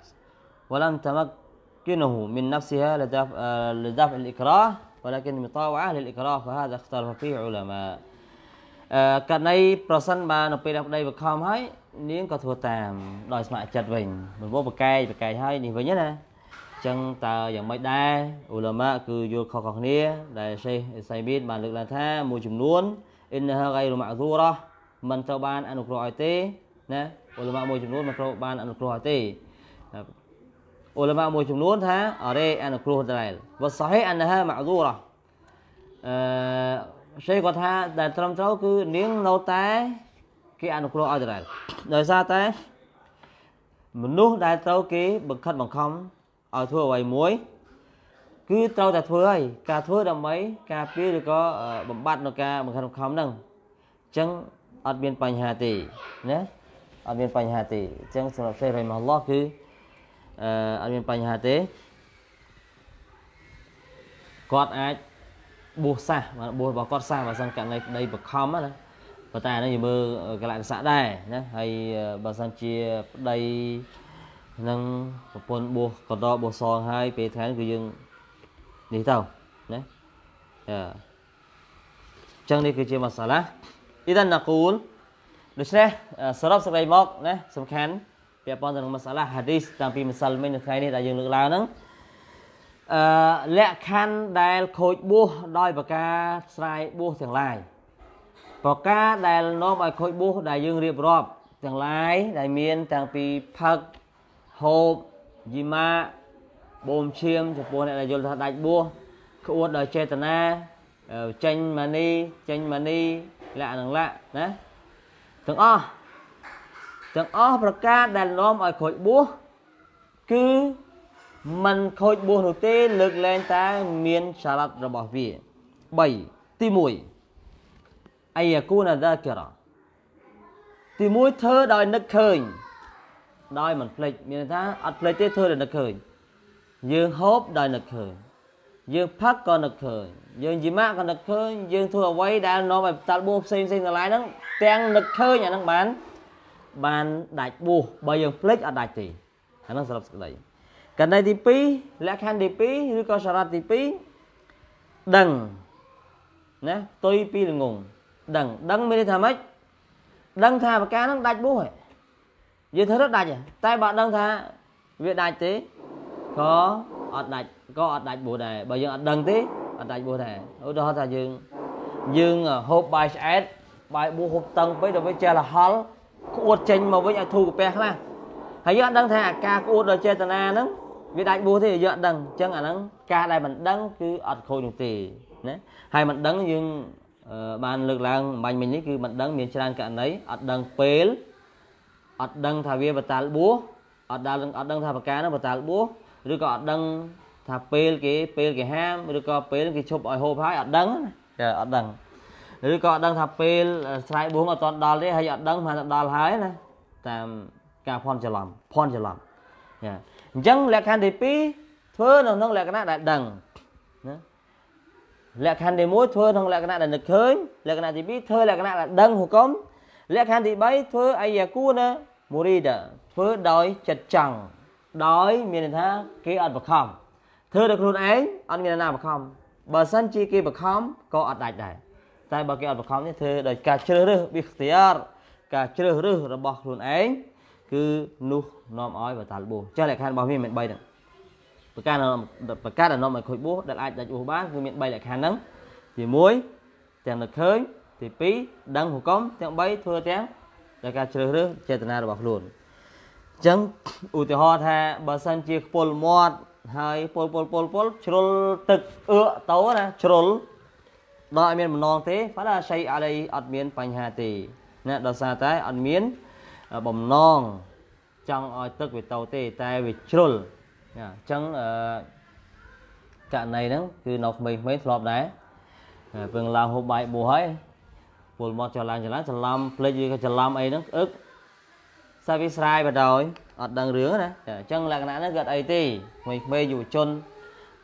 ولم تمكنه من نفسها لدفع, لدفع الإكراه ولكن مطاوعة للإكراه فهذا اختلف فيه علماء ករណីប្រសិនបើនៅពេលដែលប្តីបង្ខំហើយនាងក៏ធ្វើតាមដោយស្ម័គ្រចិត្តវិញមិនបកកែកបកកែកហើយនេះវិញណាចឹងតើយ៉ាងម៉េចដែរអ៊ូឡាម៉ាគឺយល់ខុសៗគ្នាដែលសេះអេសៃមីនបានលើកឡើងថាមួយចំនួនអ៊ីនហាហ្គៃរម៉ាស៊ូរ៉ាមិនត្រូវបានអនុគ្រោះឲ្យទេណាអ៊ូឡាម៉ាមួយចំនួនមិនត្រូវបានអនុគ្រោះឲ្យទេអ៊ុលម៉ាមួយចំនួនថាអរេអនុគ្រោះដដែលវ៉សហេអានហាម៉ាឌូរ៉ាអឺសេគាត់ថាដែលត្រឹមត្រូវគឺនាងនៅតែគេអនុគ្រោះឲ្យដដែលដោយសារតែមនុស្សដែលត្រូវគេ បង្ខិតបង្ខំឲ្យធ្វើអ្វីមួយ គឺត្រូវតែធ្វើហើយការធ្វើដើម្បីការពារឬក៏បំបត្តិនៅការបង្ខិតបង្ខំហ្នឹងអញ្ចឹងអត់មានបញ្ហាទេណាអត់មានបញ្ហាទេអញ្ចឹងសម្រាប់សេរីរបស់អល់ឡោះគឺអឺអត់មានបញ្ហាទេគាត់អាចបួសសះបាទបួសរបស់គាត់សះបើសិនករណីប្តីបខំណាប៉ុន្តែអានេះយើងមើលកលៈទេសៈដែរណាហើយបើសិនជាប្តីនឹងប្រពន្ធបួសកដរបួសសងហើយពេលថ្ងៃគឺយើងនេះទៅណាអឺចឹងនេះគឺជាមសាឡាអ៊ីដានណាកូលដូច្នេះសរុបសេចក្តីមកណាសំខាន់ពាក់ព័ន្ធទៅនឹងមសាឡាហាឌីសតាំងពីម្សិលមិញនៅថ្ងៃនេះដែលយើងលើកឡើងហ្នឹងអឺលក្ខខណ្ឌដែលខូចបួសដោយប្រការស្រ័យបួសទាំងឡាយប្រការដែលនាំឲ្យខូចបួសដែលយើងរៀបរាប់ទាំងឡាយដែលមានតាំងពីផឹកហូបយីម៉ាបូមឈាមចំពោះអ្នកដែលយល់ថាដាច់បួសក្អួតដោយចេតនាចេញម៉ានីចេញម៉ានីលក្ខនឹងលក្ខណាទាំងអស់ទាំងអស់ប្រការដែលនាំឲ្យខូចបួសគឺมันខូចបួសនោះទេ លើកលែងតែមានចរិតរបស់វា3ទី1អាយកូនដាគិរ៉ាទី1ធ្វើដោយនឹកឃើញដោយមិនភ្លេចមានថាអត់ភ្លេចទេធ្វើដោយនឹកឃើញយើងហូបដោយនឹកឃើញយើងផឹកក៏នឹកឃើញយើងជីម៉ាក់ក៏នឹកឃើញយើងធ្វើអ្វីដែលនាំឲ្យតាល់បួសផ្សេងផ្សេងទាំងឡាយហ្នឹងទាំងនឹកឃើញអាហ្នឹងបានបានដាច់បួសបើយើងភ្លេចអត់ដាច់ទេអានោះសរុបសេចក្តីកណ្ដីទី2លក្ខខណ្ឌទី2ឬក៏សារ៉ាត់ទី2ដឹងណាផ្ទុយពីល្ងងដឹងដឹងមានន័យថាម៉េចដឹងថាប្រការហ្នឹងដាច់បួសហើយយើងធ្វើរត់ដាច់តែបើដឹងថាវាដាច់ទេក៏អត់ដាច់ក៏អត់ដាច់បួសដែរបើយើងអត់ដឹងទេអត់ដាច់បួសដែរឧទាហរណ៍ថាយើងយើងហូបបាយឆ្អែតបាយបួសហូបតឹងពេកទៅវាចេះលហល់ក្អួតចេញមកវិញឲ្យធូរកាពះខ្លះហើយយើងអត់ដឹងថាអាការក្អួតដោយចេតនាហ្នឹងវាដាច់បួសទេយើងអត់ដឹងអញ្ចឹងអាហ្នឹងការដែលមិនដឹងគឺអត់ខូចនោះទេណាហើយមិនដឹងយើងបានលើកឡើងអំបញ្ញមិញនេះគឺមិនដឹងមានច្រើនករណីអត់ដឹងពេលអត់ដឹងថាវាបតាលបួសអត់ដឹងអត់ដឹងថាប្រការហ្នឹងបតាលបួសឬក៏អត់ដឹងថាពេលគេពេលគេហាមឬក៏ពេលគេឈប់ឲ្យហូបហើយអត់ដឹងណាចាអត់ដឹងឬក៏អត់ដឹងថាពេលស្រ័យបួងអត់តដល់ទេហើយអត់ដឹងថាដល់ហើយណាតាមការភ័ន្តច្រឡំភ័ន្តច្រឡំចាអញ្ចឹងលក្ខខណ្ឌទី2ធ្វើនៅក្នុងលក្ខណៈដែលដឹងណាលក្ខខណ្ឌទី1ធ្វើក្នុងលក្ខណៈដែលនឹកឃើញលក្ខណៈទី2ធ្វើលក្ខណៈដែលដឹងហុកុំលក្ខខណ្ឌទី3ធ្វើអាយាគូណាមូរីដាធ្វើដោយចិត្តចង់ដោយមានន័យថាគេអត់បខំធ្វើដល់ខ្លួនឯងអត់មានអ្នកណាបខំបើសិនជាគេបខំក៏អត់ដាច់ដែរតែបើគេអត់បង្ខំនេះធ្វើដោយការជ្រើសរើសវាខ្ទិយការជ្រើសរើសរបស់ខ្លួនឯងគឺនោះនាំឲ្យបតាលបួសចេះលក្ខខណ្ឌរបស់វាមាន3ហ្នឹងប្រការប្រការដែលនាំឲ្យខូចបួសដែលអាចដាច់បួសបានគឺមាន3លក្ខខណ្ឌហ្នឹងទី1ទាំងនឹកឃើញទី2ដឹងហុកមទាំង3ធ្វើទាំងដោយការជ្រើសរើសចេតនារបស់ខ្លួនអញ្ចឹងឧទាហរណ៍ថាបើសិនជាខ្ពុលមាត់ហើយពុលពុលពុលពុលជ្រុលទឹកអឺតោណាជ្រុលដល់អត់មានបំណងទេហ្វាឡាឆៃអាឡៃអត់មានបញ្ហាទេណាដោយសារតែអត់មានបំណងចង់ឲ្យទឹកវាតោទេតែវាជ្រុលណាអញ្ចឹងអឺករណីហ្នឹងគឺនៅក្មេងៗធ្លាប់ដែរពឹងឡើងហូបបាយបួសហើយពលមកចលានចលានច្រឡំភ្លេចឬក៏ច្រឡំអីហ្នឹងអឹកសាវិស្រាយបដ ாய் អត់ដឹងរឿងណាអញ្ចឹងលក្ខណៈហ្នឹងគឺអត់អីទេក្មេងៗយុវជន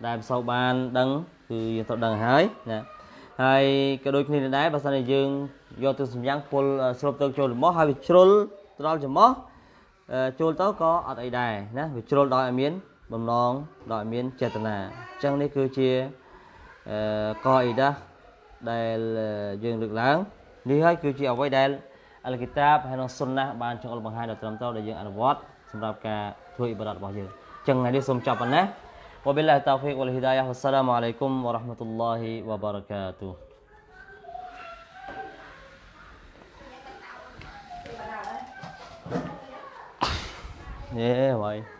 ដែលមិនសូវបានដឹងគឺយើងត្រូវដឹងហើយណាហើយក៏ដូចគ្នាដែរបើសិនជាយើងយកទឹកសម្យ៉ាងពុលស្រូបទឹកចូលច្រមុះហើយវាជ្រុលទៅដល់ច្រមុះចូលទៅក៏អត់អីដែរណាវាជ្រុលដោយឲ្យមានបំណងដោយឲ្យមានចេតនាអញ្ចឹងនេះគឺជាកអ៊ីដាដែលយើងលើកឡើងនេះហើយគឺជាអ្វីដែលអលគីតាបហើយនិងសុនណាបានចង្អុលបង្ហាញដល់ត្រឹមត្រូវដែលយើងអនុវត្ត សម្រាប់ការធ្វើអ៊ីបាដរបស់យើងអញ្ចឹងថ្ងៃនេះសូមចប់ប៉ុណ្ណេះ وبالله التوفيق والهداية والسلام عليكم ورحمة الله وبركاته Yeah, why?